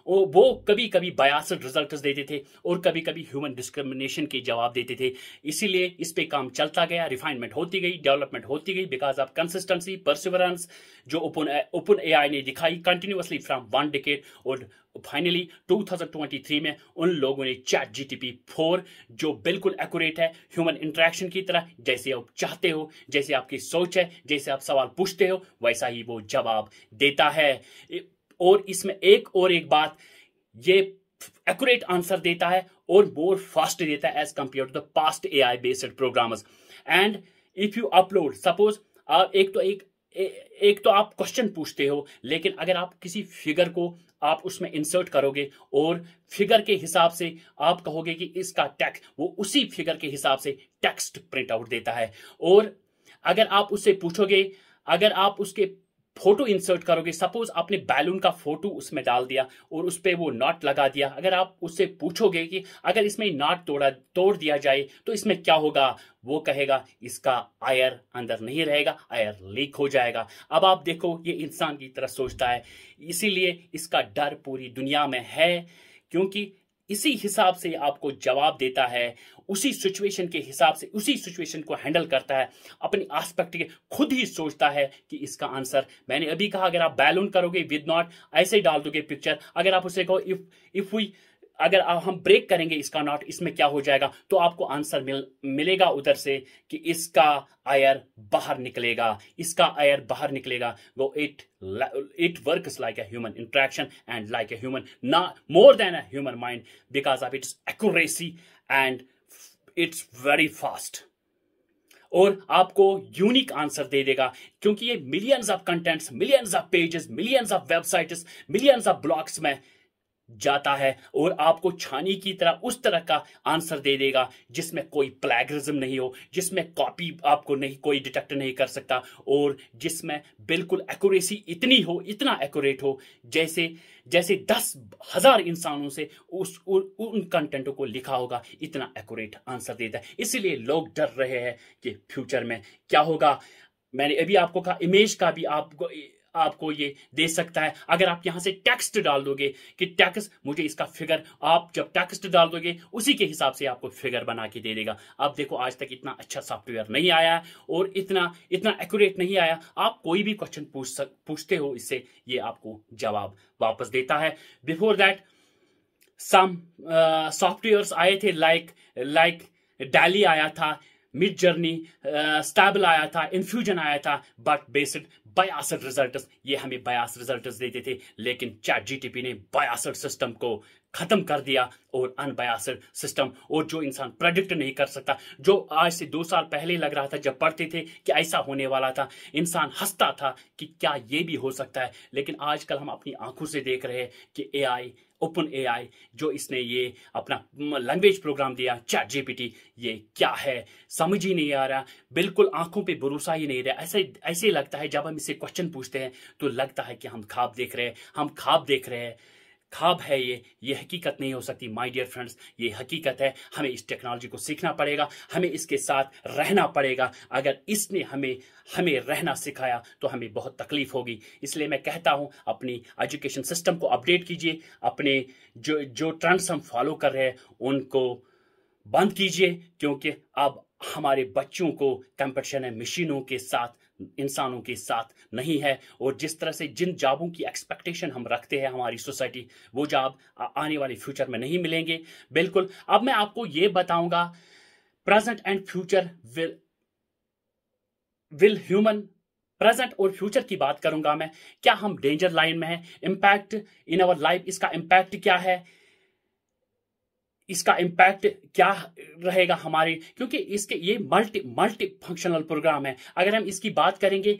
वो कभी कभी बायासड result देते थे और कभी कभी ह्यूमन डिस्क्रिमिनेशन के जवाब देते थे इसीलिए इस पर काम चलता गया रिफाइनमेंट होती गई डेवलपमेंट होती गई बिकॉज ऑफ कंसिस्टेंसी परसिवरेंस जो ओपन ओपन ए ने दिखाई कंटिन्यूसली फ्रॉम वन डिकेट और फाइनली 2023 में उन लोगों ने चैट जीटीपी 4 जो बिल्कुल एक्यूरेट है ह्यूमन इंटरेक्शन की तरह जैसे आप चाहते हो जैसे आपकी सोच है जैसे आप सवाल पूछते हो वैसा ही वो जवाब देता है और इसमें एक और एक बात ये एक्यूरेट आंसर देता है और मोर फास्ट देता है as compare to the past A I based program and if you upload suppose आप एक तो एक ए, एक तो आप क्वेश्चन पूछते हो लेकिन अगर आप किसी फिगर को आप उसमें इंसर्ट करोगे और फिगर के हिसाब से आप कहोगे कि इसका टैक्स वो उसी फिगर के हिसाब से टेक्स्ट प्रिंट आउट देता है और अगर आप उससे पूछोगे अगर आप उसके फोटो इंसर्ट करोगे सपोज आपने बैलून का फोटो उसमें डाल दिया और उस पर वो नॉट लगा दिया अगर आप उससे पूछोगे कि अगर इसमें नॉट तोड़ा तोड़ दिया जाए तो इसमें क्या होगा वो कहेगा इसका आयर अंदर नहीं रहेगा आयर लीक हो जाएगा अब आप देखो ये इंसान की तरह सोचता है इसीलिए इसका डर पूरी दुनिया में है क्योंकि इसी हिसाब से आपको जवाब देता है उसी सिचुएशन के हिसाब से उसी सिचुएशन को हैंडल करता है अपनी आस्पेक्ट के खुद ही सोचता है कि इसका आंसर मैंने अभी कहा अगर आप बैलून करोगे विद नॉट ऐसे ही डाल दोगे पिक्चर अगर आप उसे कहो इफ इफ वी अगर हम ब्रेक करेंगे इसका नॉट इसमें क्या हो जाएगा तो आपको आंसर मिल मिलेगा उधर से कि इसका आयर बाहर निकलेगा इसका आयर बाहर निकलेगा go it it work like a human interaction and like a human ना more than a human mind because of its accuracy and its very fast और आपको यूनिक आंसर दे देगा क्योंकि ये millions of contents millions of pages millions of websites millions of blogs में जाता है और आपको छानी की तरह उस तरह का आंसर दे देगा जिसमें कोई प्लेगरिज्म नहीं हो जिसमें कॉपी आपको नहीं कोई डिटेक्ट नहीं कर सकता और जिसमें बिल्कुल एक्यूरेसी इतनी हो इतना एक्यूरेट हो जैसे जैसे दस हजार इंसानों से उस उ, उन कंटेंटों को लिखा होगा इतना एक्यूरेट आंसर देता है इसलिए लोग डर रहे हैं कि फ्यूचर में क्या होगा मैंने अभी आपको कहा इमेज का भी आपको आपको ये दे सकता है अगर आप यहां से टेक्स्ट डाल दोगे कि टैक्स मुझे इसका फिगर आप जब टेक्स्ट डाल दोगे उसी के हिसाब से आपको फिगर बना के दे देगा अब देखो आज तक इतना अच्छा सॉफ्टवेयर नहीं आया और इतना इतना एक्यूरेट नहीं आया आप कोई भी क्वेश्चन पूछ सक पूछते हो इससे ये आपको जवाब वापस देता है बिफोर दैट सम सॉफ्टवेयर आए थे लाइक लाइक डैली आया था मिड जर्नी स्टैबल आया था इन्फ्यूजन आया था बट बेस्ड बयासठ रिजल्ट ये हमें बयास रिजल्ट देते थे लेकिन चैट जीटीपी ने बयासठ सिस्टम को खत्म कर दिया और अनबयासड सिस्टम और जो इंसान प्रोडिक्ट नहीं कर सकता जो आज से दो साल पहले लग रहा था जब पढ़ते थे कि ऐसा होने वाला था इंसान हंसता था कि क्या ये भी हो सकता है लेकिन आजकल हम अपनी आंखों से देख रहे हैं कि एआई ओपन एआई जो इसने ये अपना लैंग्वेज प्रोग्राम दिया चैट जीपीटी ये क्या है समझ ही नहीं आ रहा बिल्कुल आंखों पे भरोसा ही नहीं रहा ऐसे ऐसे लगता है जब हम इसे क्वेश्चन पूछते हैं तो लगता है कि हम खाब देख रहे हैं हम खाब देख रहे हैं खाब है ये ये हकीकत नहीं हो सकती माय डियर फ्रेंड्स ये हकीकत है हमें इस टेक्नोलॉजी को सीखना पड़ेगा हमें इसके साथ रहना पड़ेगा अगर इसने हमें हमें रहना सिखाया तो हमें बहुत तकलीफ होगी इसलिए मैं कहता हूँ अपनी एजुकेशन सिस्टम को अपडेट कीजिए अपने जो जो ट्रेंड्स हम फॉलो कर रहे हैं उनको बंद कीजिए क्योंकि अब हमारे बच्चों को कंपटीशन है मशीनों के साथ इंसानों के साथ नहीं है और जिस तरह से जिन जॉबों की एक्सपेक्टेशन हम रखते हैं हमारी सोसाइटी वो जॉब आने वाले फ्यूचर में नहीं मिलेंगे बिल्कुल अब मैं आपको ये बताऊंगा present and future will will human present और फ्यूचर की बात करूंगा मैं क्या हम डेंजर लाइन में हैं इम्पैक्ट इन अवर लाइफ इसका इम्पैक्ट क्या है इसका इम्पैक्ट क्या रहेगा हमारे क्योंकि इसके ये मल्टी मल्टी फंक्शनल प्रोग्राम है अगर हम इसकी बात करेंगे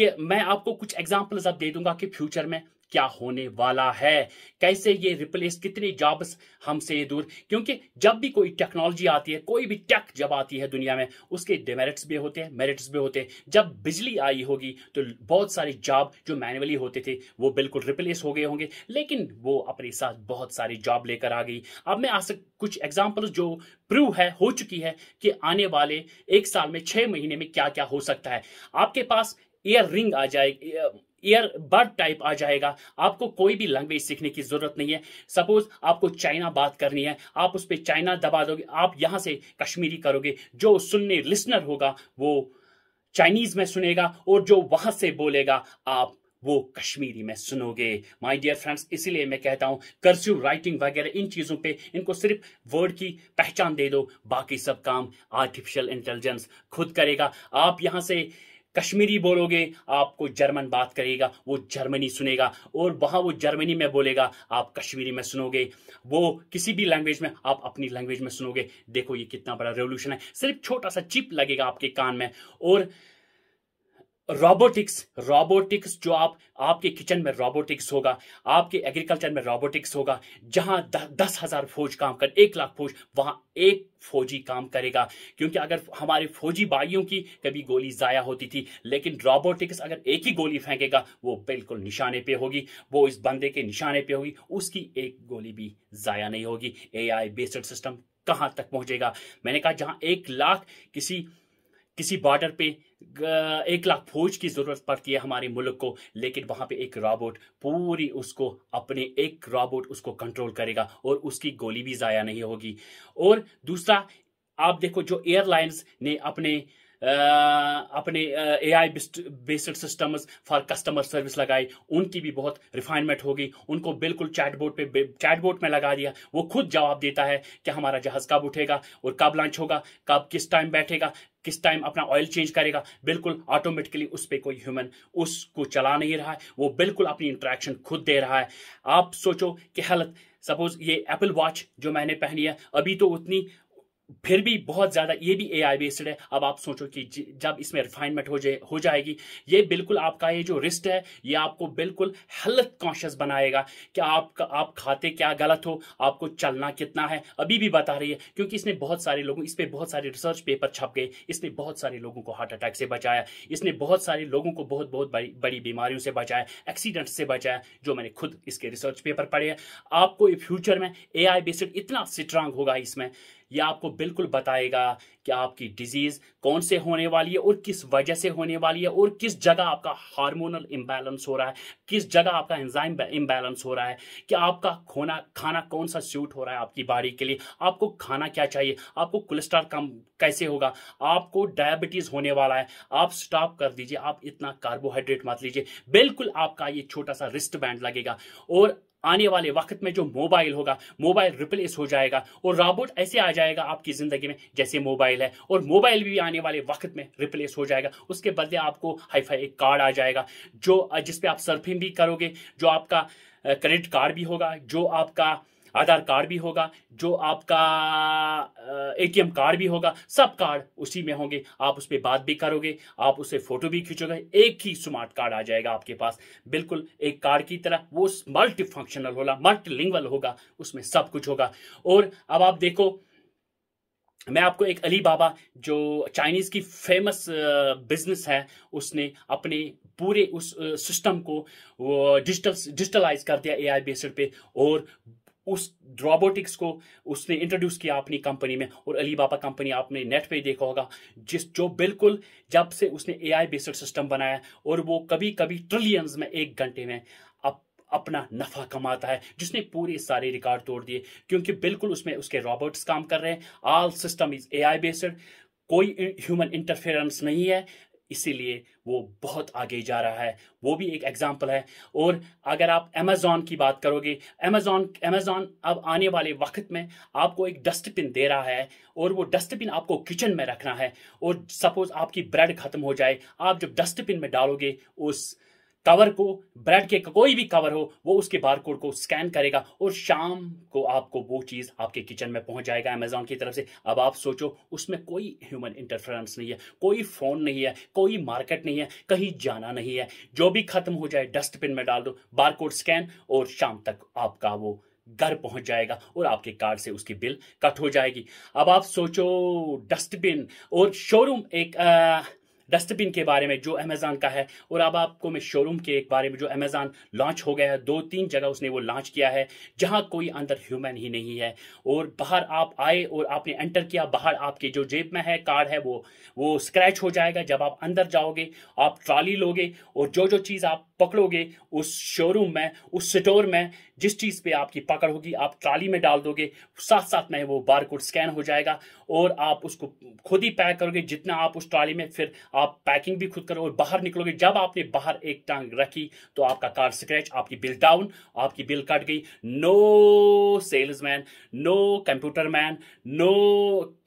कि मैं आपको कुछ एग्जाम्पल्स अब दे दूंगा कि फ्यूचर में क्या होने वाला है कैसे ये रिप्लेस कितने जॉब्स हमसे दूर क्योंकि जब भी कोई टेक्नोलॉजी आती है कोई भी टेक जब आती है दुनिया में उसके डिमेरिट्स भी होते हैं मेरिट्स भी होते हैं जब बिजली आई होगी तो बहुत सारे जॉब जो मैनुअली होते थे वो बिल्कुल रिप्लेस हो गए होंगे लेकिन वो अपने साथ बहुत सारी जॉब लेकर आ गई अब मैं आ सक कुछ एग्जाम्पल जो प्रूव है हो चुकी है कि आने वाले एक साल में छः महीने में क्या क्या हो सकता है आपके पास ईयर रिंग आ जाएगी ईयरबड टाइप आ जाएगा आपको कोई भी लैंग्वेज सीखने की जरूरत नहीं है सपोज आपको चाइना बात करनी है आप उस पर चाइना दबा दोगे आप यहां से कश्मीरी करोगे जो सुनने लिसनर होगा वो चाइनीज में सुनेगा और जो वहां से बोलेगा आप वो कश्मीरी में सुनोगे माय डियर फ्रेंड्स इसीलिए मैं कहता हूं कर्स्यू राइटिंग वगैरह इन चीज़ों पे इनको सिर्फ वर्ड की पहचान दे दो बाकी सब काम आर्टिफिशियल इंटेलिजेंस खुद करेगा आप यहां से कश्मीरी बोलोगे आपको जर्मन बात करेगा वो जर्मनी सुनेगा और वहाँ वो जर्मनी में बोलेगा आप कश्मीरी में सुनोगे वो किसी भी लैंग्वेज में आप अपनी लैंग्वेज में सुनोगे देखो ये कितना बड़ा रेवोल्यूशन है सिर्फ छोटा सा चिप लगेगा आपके कान में और रोबोटिक्स रोबोटिक्स जो आप आपके किचन में रोबोटिक्स होगा आपके एग्रीकल्चर में रोबोटिक्स होगा जहां द, दस हजार फौज काम कर एक लाख फौज वहां एक फौजी काम करेगा क्योंकि अगर हमारे फौजी भाइयों की कभी गोली जाया होती थी लेकिन रोबोटिक्स अगर एक ही गोली फेंकेगा वो बिल्कुल निशाने पे होगी वो इस बंदे के निशाने पे होगी उसकी एक गोली भी जाया नहीं होगी ए बेस्ड सिस्टम कहां तक पहुंचेगा मैंने कहा जहां एक लाख किसी किसी बॉर्डर पे एक लाख फौज की जरूरत पड़ती है हमारे मुल्क को लेकिन वहां पे एक रॉबोट पूरी उसको अपने एक रॉबोट उसको कंट्रोल करेगा और उसकी गोली भी जाया नहीं होगी और दूसरा आप देखो जो एयरलाइंस ने अपने अपने A I based systems for customer service लगाई उनकी भी बहुत रिफाइनमेंट होगी उनको बिल्कुल चैटबोर्ड पे चैटबोर्ड में लगा दिया वो खुद जवाब देता है कि हमारा जहाज कब उठेगा और कब लॉन्च होगा कब किस टाइम बैठेगा किस टाइम अपना ऑयल चेंज करेगा बिल्कुल ऑटोमेटिकली उस पर कोई ह्यूमन उसको चला नहीं रहा है वो बिल्कुल अपनी इंट्रैक्शन खुद दे रहा है आप सोचो कि हेल्थ सपोज ये एप्पल वॉच जो मैंने पहनी है अभी तो उतनी फिर भी बहुत ज़्यादा ये भी ए आई बेस्ड है अब आप सोचो कि जब इसमें रिफाइनमेंट हो जाए हो जाएगी ये बिल्कुल आपका ये जो रिस्ट है ये आपको बिल्कुल हेल्थ कॉन्शियस बनाएगा कि आपका आप खाते क्या गलत हो आपको चलना कितना है अभी भी बता रही है क्योंकि इसने बहुत सारे लोगों इस पर बहुत सारे रिसर्च पेपर छप गए इसने बहुत सारे लोगों को हार्ट अटैक से बचाया इसने बहुत सारे लोगों को बहुत बहुत बड़ी बड़ी बीमारियों से बचाया एक्सीडेंट से बचाया जो मैंने खुद इसके रिसर्च पेपर पढ़े हैं आपको फ्यूचर में ए आई बेस्ड इतना स्ट्रांग होगा इसमें ये आपको बिल्कुल बताएगा कि आपकी डिजीज़ कौन से होने वाली है और किस वजह से होने वाली है और किस जगह आपका हार्मोनल इम्बैलेंस हो रहा है किस जगह आपका एंजाइम इम्बैलेंस हो रहा है कि आपका खोना खाना कौन सा सूट हो रहा है आपकी बॉडी के लिए आपको खाना क्या चाहिए आपको कोलेस्ट्रॉल कम कैसे होगा आपको डायबिटीज़ होने वाला है आप स्टॉप कर दीजिए आप इतना कार्बोहाइड्रेट मत लीजिए बिल्कुल आपका ये छोटा सा रिस्ट बैंड लगेगा और आने वाले वक्त में जो मोबाइल होगा मोबाइल रिप्लेस हो जाएगा और रॉबोट ऐसे आ जाएगा आपकी ज़िंदगी में जैसे मोबाइल है और मोबाइल भी आने वाले वक्त में रिप्लेस हो जाएगा उसके बदले आपको हाईफाई एक कार्ड आ जाएगा जो जिसपे आप सर्फिंग भी करोगे जो आपका क्रेडिट कार्ड भी होगा जो आपका आधार कार्ड भी होगा जो आपका एटीएम कार्ड भी होगा सब कार्ड उसी में होंगे आप उस पर बात भी करोगे आप उसे फोटो भी खींचोगे एक ही स्मार्ट कार्ड आ जाएगा आपके पास बिल्कुल एक कार्ड की तरह वो मल्टी फंक्शनल होगा मल्टीलिंगल होगा उसमें सब कुछ होगा और अब आप देखो मैं आपको एक अली बाबा जो चाइनीज़ की फेमस बिजनेस है उसने अपने पूरे उस सिस्टम को डिजिटल डिजिटलाइज कर दिया एआई बेसड पे और उस रोबोटिक्स को उसने इंट्रोड्यूस किया अपनी कंपनी में और अलीबाबा कंपनी आपने नेट पे देखा होगा जिस जो बिल्कुल जब से उसने एआई बेस्ड सिस्टम बनाया और वो कभी कभी ट्रिलियंस में एक घंटे में अप, अपना नफा कमाता है जिसने पूरे सारे रिकॉर्ड तोड़ दिए क्योंकि बिल्कुल उसमें उसके रॉबोट्स काम कर रहे हैं all system is A based कोई ह्यूमन इंटरफेरेंस नहीं है इसीलिए वो बहुत आगे जा रहा है वो भी एक एग्जाम्पल है और अगर आप अमेज़ोन की बात करोगे अमेज़ोन अमेज़ोन अब आने वाले वक्त में आपको एक डस्टबिन दे रहा है और वो डस्टबिन आपको किचन में रखना है और सपोज़ आपकी ब्रेड ख़त्म हो जाए आप जब डस्टबिन में डालोगे उस कवर को ब्रेड के कोई भी कवर हो वो उसके बार कोड को स्कैन करेगा और शाम को आपको वो चीज़ आपके किचन में पहुंच जाएगा अमेजोन की तरफ से अब आप सोचो उसमें कोई ह्यूमन इंटरफेरेंस नहीं है कोई फ़ोन नहीं है कोई मार्केट नहीं है कहीं जाना नहीं है जो भी ख़त्म हो जाए डस्टबिन में डाल दो बार कोड स्कैन और शाम तक आपका वो घर पहुंच जाएगा और आपके कार्ड से उसकी बिल कट हो जाएगी अब आप सोचो डस्टबिन और शोरूम एक आ, डस्टबिन के बारे में जो अमेज़ान का है और अब आपको मैं शोरूम के एक बारे में जो अमेज़ान लॉन्च हो गया है दो तीन जगह उसने वो लॉन्च किया है जहाँ कोई अंदर ह्यूमन ही नहीं है और बाहर आप आए और आपने एंटर किया बाहर आपके जो जेब में है कार्ड है वो वो स्क्रैच हो जाएगा जब आप अंदर जाओगे आप ट्रॉली लोगे और जो जो चीज़ आप पकड़ोगे उस शोरूम में उस स्टोर में जिस चीज़ पे आपकी पकड़ होगी आप ट्राली में डाल दोगे साथ साथ में वो बार कोड स्कैन हो जाएगा और आप उसको खुद ही पैक करोगे जितना आप उस ट्राली में फिर आप पैकिंग भी खुद करो और बाहर निकलोगे जब आपने बाहर एक टांग रखी तो आपका कार स्क्रैच आपकी बिल डाउन आपकी बिल कट गई no salesman no computer man no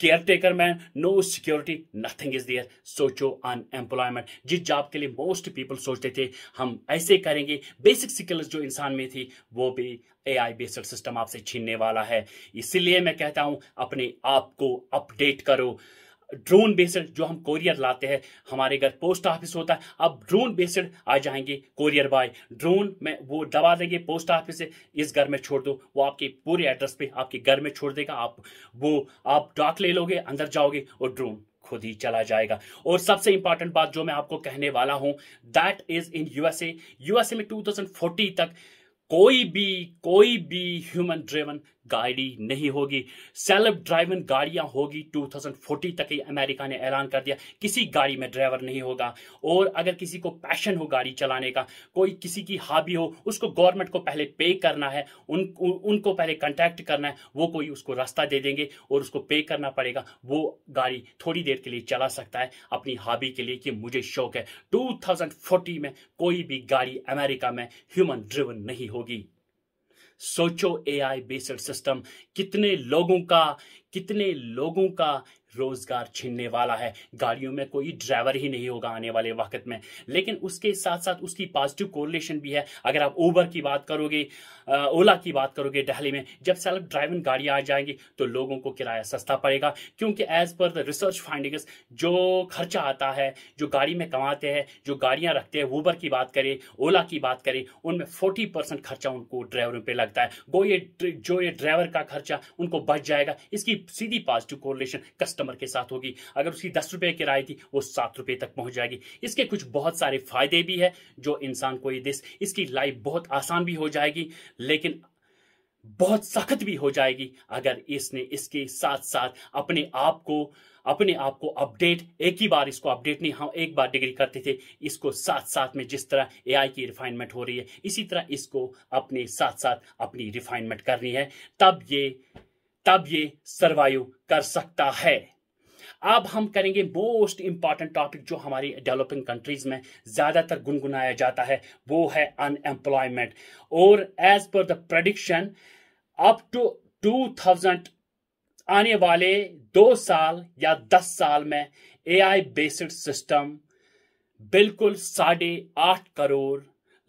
caretaker man no security nothing is there सोचो अनएम्प्लॉयमेंट जिस जॉब के लिए मोस्ट पीपल सोचते थे हम ऐसे करेंगे बेसिक स्किल्स जो इंसान में थी वो भी एआई बेस्ड सिस्टम आपसे छीनने वाला है इसीलिए मैं कहता हूं अपने आप को अपडेट करो ड्रोन बेस्ड जो हम कोरियर लाते हैं हमारे घर पोस्ट ऑफिस होता है अब ड्रोन बेस्ड आ जाएंगे कोरियर बॉय ड्रोन में वो दबा देंगे पोस्ट ऑफिस से इस घर में छोड़ दो वो आपके पूरे एड्रेस पे आपके घर में छोड़ देगा आप वो आप डॉक ले लोगे अंदर जाओगे और ड्रोन खुद ही चला जाएगा और सबसे इंपॉर्टेंट बात जो मैं आपको कहने वाला हूं that is in USA USA में 2040 तक कोई भी कोई भी ह्यूमन ड्रेवन गाड़ी नहीं होगी सेल्फ ड्राइविंग गाड़ियां होगी 2040 तक ही अमेरिका ने ऐलान कर दिया किसी गाड़ी में ड्राइवर नहीं होगा और अगर किसी को पैशन हो गाड़ी चलाने का कोई किसी की हाबी हो उसको गवर्नमेंट को पहले पे करना है उन, उ, उनको पहले कंटेक्ट करना है वो कोई उसको रास्ता दे देंगे और उसको पे करना पड़ेगा वो गाड़ी थोड़ी देर के लिए चला सकता है अपनी हॉबी के लिए कि मुझे शौक है टू में कोई भी गाड़ी अमेरिका में ह्यूमन ड्रिवन नहीं होगी सोचो एआई बेस्ड सिस्टम कितने लोगों का कितने लोगों का रोजगार छीनने वाला है गाड़ियों में कोई ड्राइवर ही नहीं होगा आने वाले वक्त में लेकिन उसके साथ साथ उसकी पॉजिटिव कोरिलेशन भी है अगर आप ओबर की बात करोगे ओला की बात करोगे दिल्ली में जब सेल्फ ड्राइविंग गाड़ियाँ आ जाएंगी तो लोगों को किराया सस्ता पड़ेगा क्योंकि as per the research findings जो खर्चा आता है जो गाड़ी में कमाते हैं जो गाड़ियाँ रखते हैं ओबर की बात करें ओला की बात करें उनमें फोर्टी परसेंट खर्चा उनको ड्राइवरों पर लगता है वो ये जो ये ड्राइवर का खर्चा उनको बच जाएगा इसकी सीधी पॉजिटिव कोरिलेशन कस्ट कस्टमर के साथ होगी अगर उसकी दस रुपये किराए थी वो सात रुपये तक पहुंच जाएगी इसके कुछ बहुत सारे फायदे भी है जो इंसान को ये दिस इसकी लाइफ बहुत आसान भी हो जाएगी लेकिन बहुत सख्त भी हो जाएगी अगर इसने इसके साथ साथ अपने आप को अपने आप को अपडेट एक ही बार इसको अपडेट नहीं हम हाँ, एक बार डिग्री करते थे इसको साथ साथ में जिस तरह एआई की रिफाइनमेंट हो रही है इसी तरह इसको अपने साथ साथ अपनी रिफाइनमेंट करनी है तब ये तब ये सर्वाइव कर सकता है अब हम करेंगे मोस्ट इंपॉर्टेंट टॉपिक जो हमारी डेवलपिंग कंट्रीज में ज्यादातर गुनगुनाया जाता है वो है अनएम्प्लॉयमेंट और as per the prediction up to two thousand आने वाले दो साल या दस साल में ए आई बेस्ड सिस्टम बिल्कुल साढ़े आठ करोड़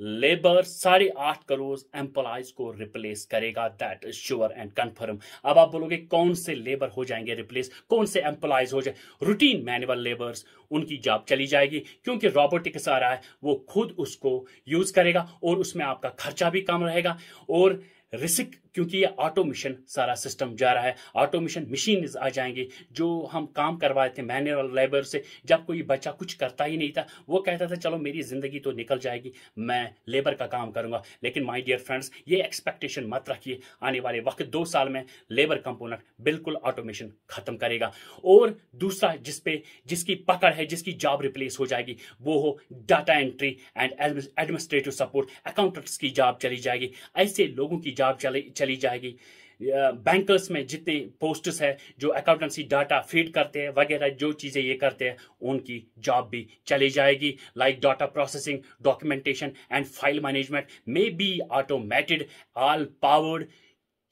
लेबर साढ़े आठ करोड़ एम्प्लॉयज को रिप्लेस करेगा that is sure and confirm अब आप बोलोगे कौन से लेबर हो जाएंगे रिप्लेस कौन से एम्प्लॉयज हो जाए रूटीन मैनुअल लेबर्स उनकी जॉब चली जाएगी क्योंकि रोबोटिक्स आ रहा है वो खुद उसको यूज करेगा और उसमें आपका खर्चा भी कम रहेगा और रिस्क क्योंकि ये ऑटोमेशन सारा सिस्टम जा रहा है ऑटोमेशन मशीन आ जाएंगे जो हम काम करवाए थे मैनुअल लेबर से जब कोई बच्चा कुछ करता ही नहीं था वो कहता था चलो मेरी ज़िंदगी तो निकल जाएगी मैं लेबर का काम करूँगा लेकिन माई डियर फ्रेंड्स ये एक्सपेक्टेशन मत रखिए आने वाले वक्त दो साल में लेबर कंपोनेंट बिल्कुल ऑटोमेशन ख़त्म करेगा और दूसरा जिसपे जिसकी पकड़ है जिसकी जॉब रिप्लेस हो जाएगी वो हो data entry and administrative support accountants की जॉब चली जाएगी ऐसे लोगों की जॉब चली चली जाएगी बैंकर्स में जितने पोस्टर्स हैं जो अकाउंटेंसी डाटा फीड करते हैं वगैरह जो चीज़ें ये करते हैं उनकी जॉब भी चली जाएगी like data processing documentation and file management may be automated all powered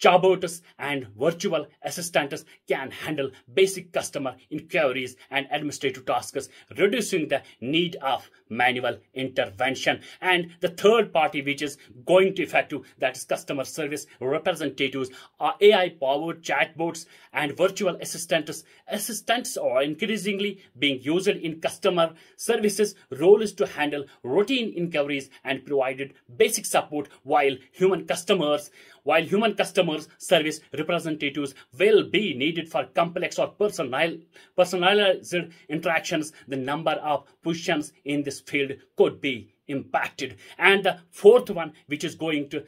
chatbots and virtual assistants can handle basic customer inquiries and administrative task reducing the need of manual intervention. And the third party, which is going to effective, that is customer service representatives, are AI-powered chatbots and virtual assistants. Assistants are increasingly being used in customer services. Role is to handle routine inquiries and provided basic support while human customers while human customers service representatives will be needed for complex or personal, personalized interactions, the number of positions in this this field could be impacted. And the fourth one, which is going to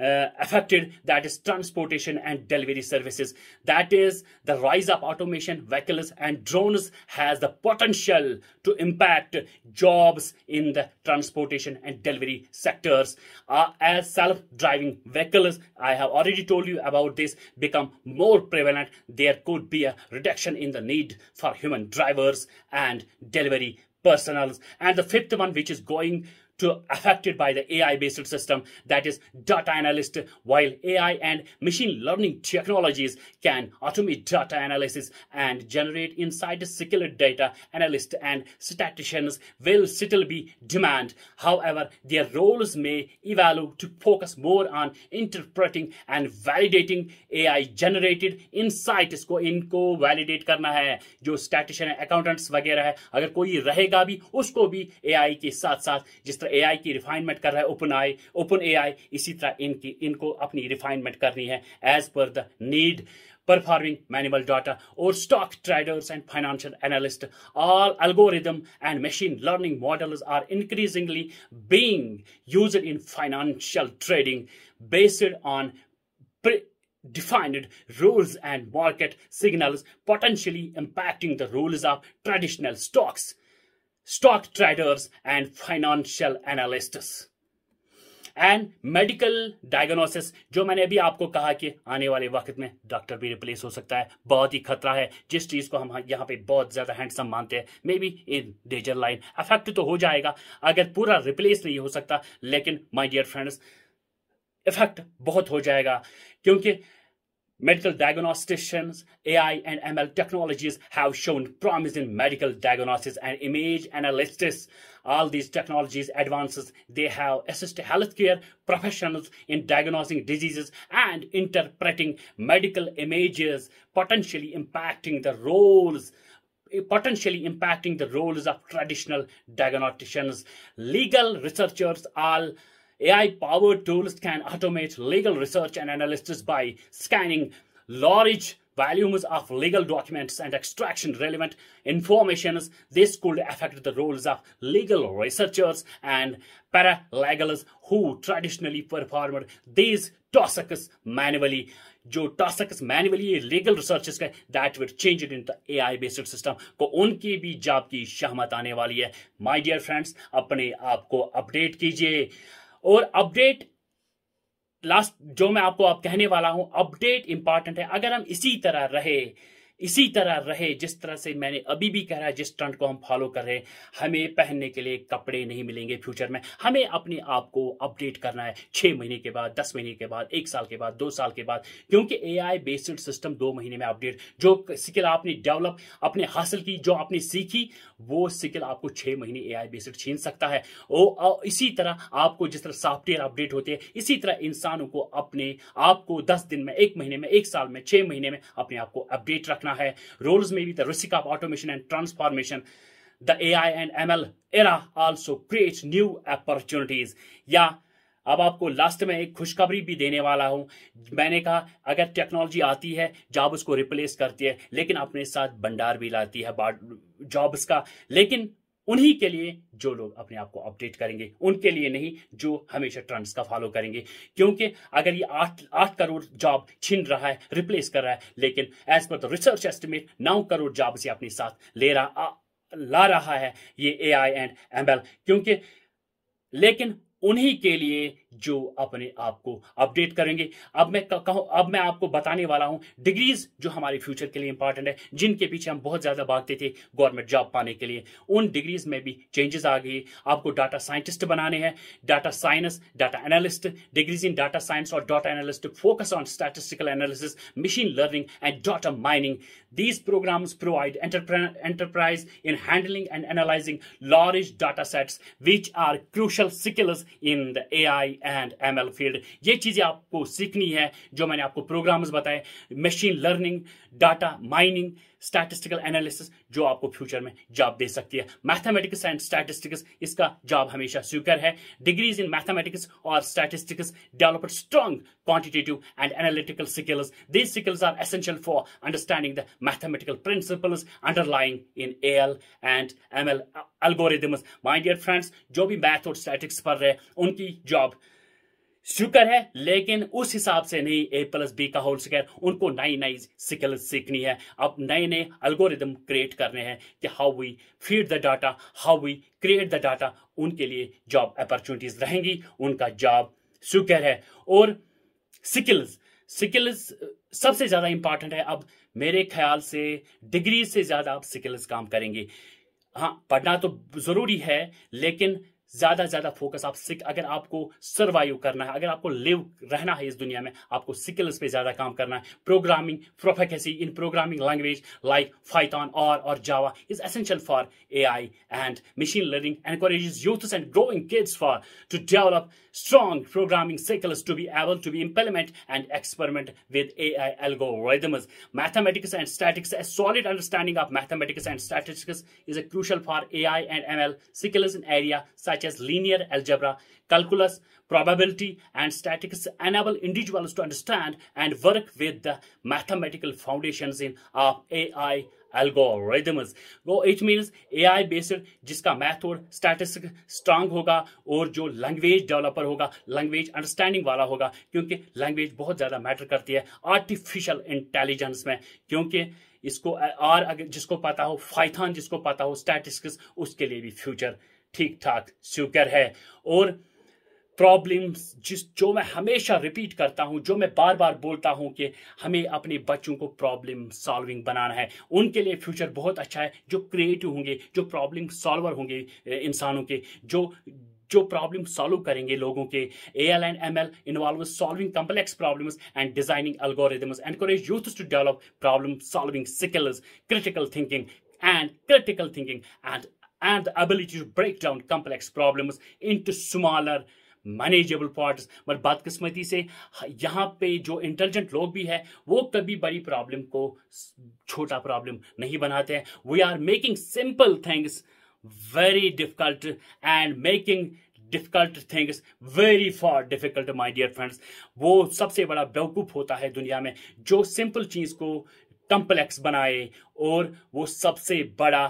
uh, affected that is transportation and delivery services that is the rise of automation vehicles and drones has the potential to impact jobs in the transportation and delivery sectors uh, as self-driving vehicles i have already told you about this become more prevalent there could be a reduction in the need for human drivers and delivery personals. And the fifth one, which is going to affected by the AI based system that is data analyst while AI and machine learning technologies can automate data analysis and generate insight secular data analysts and statisticians will still be demand however their roles may evolve to focus more on interpreting and validating AI generated insights. इसको इनको validate करना है जो statistician, accountants वगैरह है अगर कोई रहेगा भी उसको भी AI के साथ साथ जिस तरह तो ए की रिफाइनमेंट कर रहा है ओपन आई ओपन ए इसी तरह इनकी इनको अपनी रिफाइनमेंट करनी है as per the need performing manual data और stock traders and financial analyst all algorithm and machine learning model are increasingly being use in financial trading based on defined rules and market signal potentially impacting the rules of traditional stocks stock traders and financial analysts and medical diagnosis जो मैंने अभी आपको कहा कि आने वाले वक्त में डॉक्टर भी रिप्लेस हो सकता है बहुत ही खतरा है जिस चीज़ को हम हाँ, यहाँ पे बहुत ज़्यादा हैंडसम मानते हैं may be in danger line affect तो हो जाएगा अगर पूरा रिप्लेस नहीं हो सकता लेकिन माय डियर फ्रेंड्स इफेक्ट बहुत हो जाएगा क्योंकि Medical diagnosticians, AI and ML technologies have shown promise in medical diagnosis and image analysis. All these technologies advances, they have assisted healthcare professionals in diagnosing diseases and interpreting medical images, potentially impacting the roles potentially impacting the roles of traditional diagnosticians. Legal researchers are AI-powered tools can automate legal research and analysis by scanning large volumes of legal documents and extraction relevant informations. This could affect the roles of legal researchers and paralegals who traditionally performed these tasks manually. जो task manually legal researches का that will change it in the AI based system को उनकी भी job की शहमत आने वाली है my dear friends अपने आप को अपडेट कीजिए और अपडेट लास्ट जो मैं आपको आप कहने वाला हूं अपडेट इंपॉर्टेंट है अगर हम इसी तरह रहे इसी तरह रहे जिस तरह से मैंने अभी भी कह रहा है जिस ट्रेंड को हम फॉलो कर रहे हैं हमें पहनने के लिए कपड़े नहीं मिलेंगे फ्यूचर में हमें अपने आप को अपडेट करना है छः महीने के बाद दस महीने के बाद एक साल के बाद दो साल के बाद क्योंकि ए आई बेस्ड सिस्टम दो महीने में अपडेट जो स्किल आपने डेवलप अपने हासिल की जो आपने सीखी वो स्किल आपको छः महीने ए आई बेस्ड छीन सकता है और इसी तरह आपको जिस तरह सॉफ्टवेयर अपडेट होते हैं इसी तरह इंसानों को अपने आप को दस दिन में एक महीने में एक साल में छः महीने में अपने आप को अपडेट रखना रखना है रोल्स में भी risk of automation and transformation the A I and M L era also create new opportunities या अब आपको लास्ट में एक खुशखबरी भी देने वाला हूं मैंने कहा अगर टेक्नोलॉजी आती है जॉब उसको रिप्लेस करती है लेकिन अपने साथ भंडार भी लाती है जॉब्स का लेकिन उन्हीं के लिए जो लोग अपने आप को अपडेट करेंगे उनके लिए नहीं जो हमेशा ट्रेंड्स का फॉलो करेंगे क्योंकि अगर ये आठ आठ करोड़ जॉब छीन रहा है रिप्लेस कर रहा है लेकिन as per the research estimate नौ करोड़ जॉब से अपने साथ ले रहा आ, ला रहा है ये ए आई एंड एम क्योंकि लेकिन उन्हीं के लिए जो अपने आप को अपडेट करेंगे अब मैं कहूँ अब मैं आपको बताने वाला हूँ डिग्रीज जो हमारे फ्यूचर के लिए इंपॉर्टेंट है जिनके पीछे हम बहुत ज़्यादा भागते थे गवर्नमेंट जॉब पाने के लिए उन डिग्रीज में भी चेंजेस आ गए आपको डाटा साइंटिस्ट बनाने हैं data science data analyst degrees in data science और data analyst focus on statistical analysis machine learning and data mining these programs provide enterprise in handling and analysing large data sets which are crucial skills in the A and M field ये चीज़ें आपको सीखनी है जो मैंने आपको programs बताए machine learning data mining statistical analysis जो आपको फ्यूचर में जॉब दे सकती है मैथमेटिक्स एंड स्टैटिस्टिक्स इसका जॉब हमेशा स्वीकर है डिग्रीज इन मैथमेटिक्स और statistics develop strong quantitative and analytical skills these skills are essential for understanding the mathematical principles underlying in A L and M L algorithms my dear friends जो भी math और statics पढ़ रहे हैं उनकी job शुक्र है लेकिन उस हिसाब से नहीं ए प्लस बी का होल स्क्वायर उनको नई नई स्किल सीखनी है अब नए नए अल्गोरिदम क्रिएट करने हैं कि how we feed the data how we create the data उनके लिए जॉब अपॉर्चुनिटीज रहेंगी उनका जॉब शुक्र है और स्किल्स स्किल्स सबसे ज़्यादा इंपॉर्टेंट है अब मेरे ख्याल से डिग्री से ज़्यादा आप स्किल्स काम करेंगे हाँ पढ़ना तो ज़रूरी है लेकिन ज्यादा ज्यादा फोकस आप सिक, अगर आपको सर्वाइव करना है अगर आपको लिव रहना है इस दुनिया में आपको स्किल्स पे ज्यादा काम करना है programming proficiency in programming language like Python R और Java is essential for A and machine learning encourage youth and growing kids for to develop strong programming skills to be able to be implement and experiment with A and statics a solid understanding of mathematics and mathematics is a crucial a A I and M L skills in area such such as linear algebra, calculus, probability, and statistics enable individuals to understand and work with the mathematical foundations in of AI algorithms. Go it means AI based jiska math और statistic strong होगा और जो language developer होगा language understanding वाला होगा क्योंकि language बहुत ज़्यादा मैटर करती है आर्टिफिशियल इंटेलिजेंस में क्योंकि इसको और अगर जिसको पता हो फाइथान जिसको पता हो स्टैटिस्टिक्स उसके लिए भी फ्यूचर ठीक ठाक शुगर है और प्रॉब्लम्स जिस जो मैं हमेशा रिपीट करता हूं जो मैं बार बार बोलता हूं कि हमें अपने बच्चों को प्रॉब्लम सॉल्विंग बनाना है उनके लिए फ्यूचर बहुत अच्छा है जो क्रिएटिव होंगे जो प्रॉब्लम सॉल्वर होंगे इंसानों के जो जो प्रॉब्लम सॉल्व करेंगे लोगों के A L and M L involve solving complex problem and designing algorithms encourage youth to develop problem solving skills critical thinking and critical thinking and and the ability to break down complex problems into smaller manageable part पर बदकिस्मती से यहाँ पे जो intelligent लोग भी हैं वो कभी बड़ी प्रॉब्लम को छोटा प्रॉब्लम नहीं बनाते हैं we are making simple things very difficult and making difficult things very for difficult my dear friends वो सबसे बड़ा बेवकूफ़ होता है दुनिया में जो सिंपल चीज़ को कम्प्लेक्स बनाए और वो सबसे बड़ा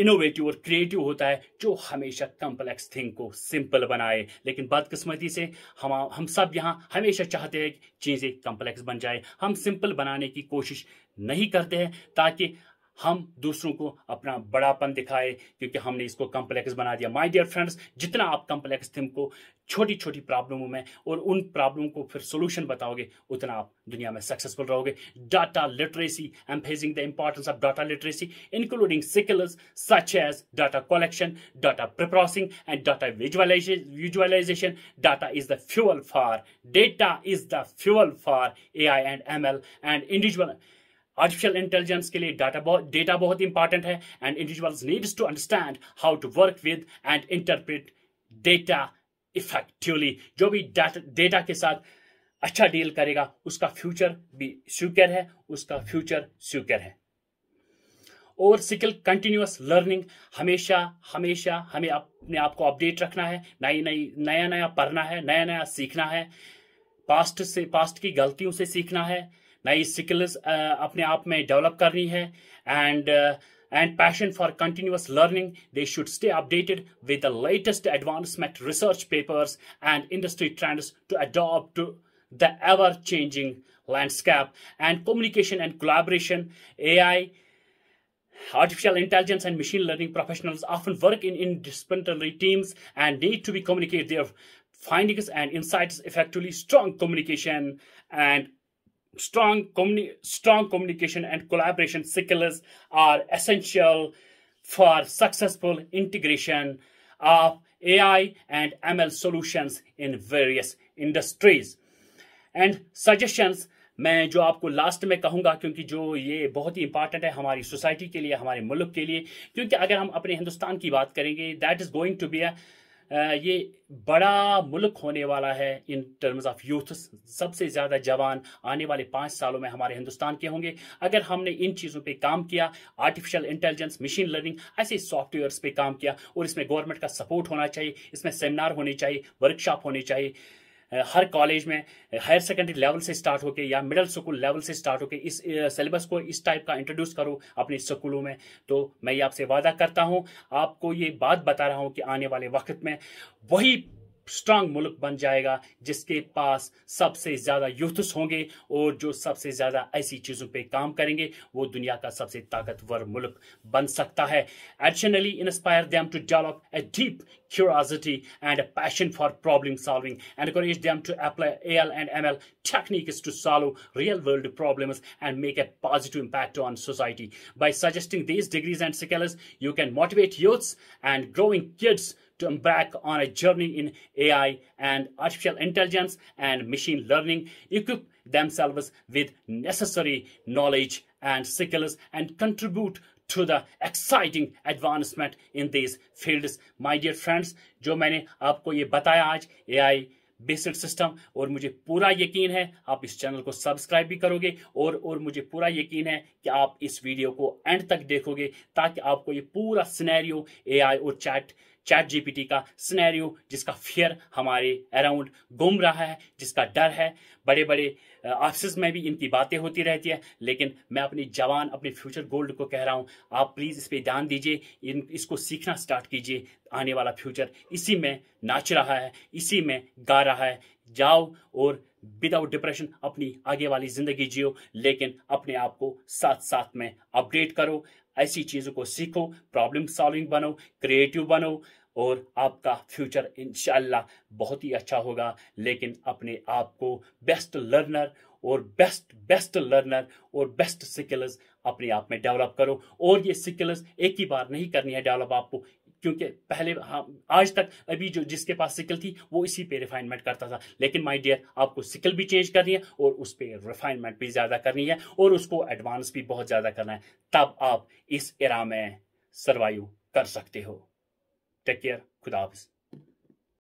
इनोवेटिव और क्रिएटिव होता है जो हमेशा कॉम्प्लेक्स थिंग को सिंपल बनाए लेकिन बदकिस्मती से हम हम सब यहाँ हमेशा चाहते हैं कि चीज़ें कॉम्प्लेक्स बन जाए हम सिंपल बनाने की कोशिश नहीं करते हैं ताकि हम दूसरों को अपना बड़ापन दिखाए क्योंकि हमने इसको कम्प्लेक्स बना दिया माय डियर फ्रेंड्स जितना आप कम्प्लेक्स थिम को छोटी छोटी प्रॉब्लमों में और उन प्रॉब्लम को फिर सोल्यूशन बताओगे उतना आप दुनिया में सक्सेसफुल रहोगे data literacy emphasising the importance of data literacy including skills such as data collection data preprocessing and data visualisation data is the fuel for data is the fuel for A I and M L and individual artificial intelligence के लिए data बहुत data बहुत important है and individuals needs to understand how to work with and interpret data effectively जो भी data data के साथ अच्छा डील करेगा उसका फ्यूचर भी सिक्योर है उसका फ्यूचर सिक्योर है और स्किल कंटिन्यूस लर्निंग हमेशा हमेशा हमें अपने आप को अपडेट रखना है नई नई नया नया पढ़ना है नया नया सीखना है पास्ट से पास्ट की गलतियों से सीखना है नई स्किल्स अपने आप में डेवलप करनी है and and passion for continuous learning, they should stay updated with the latest advancement research papers and industry trends to adapt to the ever-changing landscape and communication and collaboration, AI, Artificial intelligence and machine learning professionals often work in interdisciplinary teams and need to be communicate their findings and insights effectively. Strong communication and strong, communi strong communication and collaboration skills are essential for successful integration of AI and ML solutions in various industries. and suggestions मैं जो आपको last में कहूंगा क्योंकि जो ये बहुत ही important है हमारी सोसाइटी के लिए हमारे मुल्क के लिए क्योंकि अगर हम अपने हिंदुस्तान की बात करेंगे that is going to be a ये बड़ा मुल्क होने वाला है इन टर्म्स ऑफ यूथ सबसे ज़्यादा जवान आने वाले पाँच सालों में हमारे हिंदुस्तान के होंगे अगर हमने इन चीज़ों पे काम किया आर्टिफिशियल इंटेलिजेंस मशीन लर्निंग ऐसे सॉफ्टवेयर्स पे काम किया और इसमें गवर्नमेंट का सपोर्ट होना चाहिए इसमें सेमिनार होने चाहिए वर्कशॉप होने चाहिए हर कॉलेज में हायर सेकेंडरी लेवल से स्टार्ट होकर या मिडिल स्कूल लेवल से स्टार्ट होकर इस सिलेबस को इस टाइप का इंट्रोड्यूस करो अपने स्कूलों में तो मैं ये आपसे वादा करता हूँ आपको ये बात बता रहा हूँ कि आने वाले वक्त में वही स्ट्रांग मुल्क बन जाएगा जिसके पास सबसे ज़्यादा यूथस होंगे और जो सबसे ज़्यादा ऐसी चीज़ों पे काम करेंगे वो दुनिया का सबसे ताकतवर मुल्क बन सकता है additionally inspire them to develop a deep curiosity and a passion for problem solving and encourage them to apply AL and ML techniques to solve real world problems and make a positive impact on society. By suggesting these degrees and skills, you can motivate youths and growing kids to embark on a journey in AI and artificial intelligence and machine learning, equip themselves with necessary knowledge and skills and contribute to the exciting advancement in these fields. My dear friends, जो मैंने आपको ये बताया आज AI basic system और मुझे पूरा यकीन है आप इस चैनल को सब्सक्राइब भी करोगे और और मुझे पूरा यकीन है कि आप इस वीडियो को एंड तक देखोगे ताकि आपको ये पूरा सिनेरियो एआई और चैट चैट जीपीटी का स्नैरियो जिसका फियर हमारे अराउंड घूम रहा है जिसका डर है बड़े बड़े ऑफिस में भी इनकी बातें होती रहती है लेकिन मैं अपनी जवान अपने फ्यूचर गोल्ड को कह रहा हूँ आप प्लीज़ इस पर ध्यान दीजिए इन इसको सीखना स्टार्ट कीजिए आने वाला फ्यूचर इसी में नाच रहा है इसी में गा रहा है जाओ और विदाउट डिप्रेशन अपनी आगे वाली ज़िंदगी जियो लेकिन अपने आप को साथ साथ में अपडेट करो ऐसी चीज़ों को सीखो प्रॉब्लम सॉल्विंग बनो क्रिएटिव बनो और आपका फ्यूचर इन बहुत ही अच्छा होगा लेकिन अपने आप को बेस्ट लर्नर और बेस्ट बेस्ट लर्नर और बेस्ट स्किल्स अपने आप में डेवलप करो और ये स्किल्स एक ही बार नहीं करनी है डेवलप आपको क्योंकि पहले हाँ आज तक अभी जो जिसके पास स्किल थी वो इसी पे रिफाइनमेंट करता था लेकिन माय डियर आपको स्किल भी चेंज करनी है और उस पर रिफाइनमेंट भी ज़्यादा करनी है और उसको एडवांस भी बहुत ज़्यादा करना है तब आप इस इरा में सर्वाइव कर सकते हो Take care. खुदा हाफिज़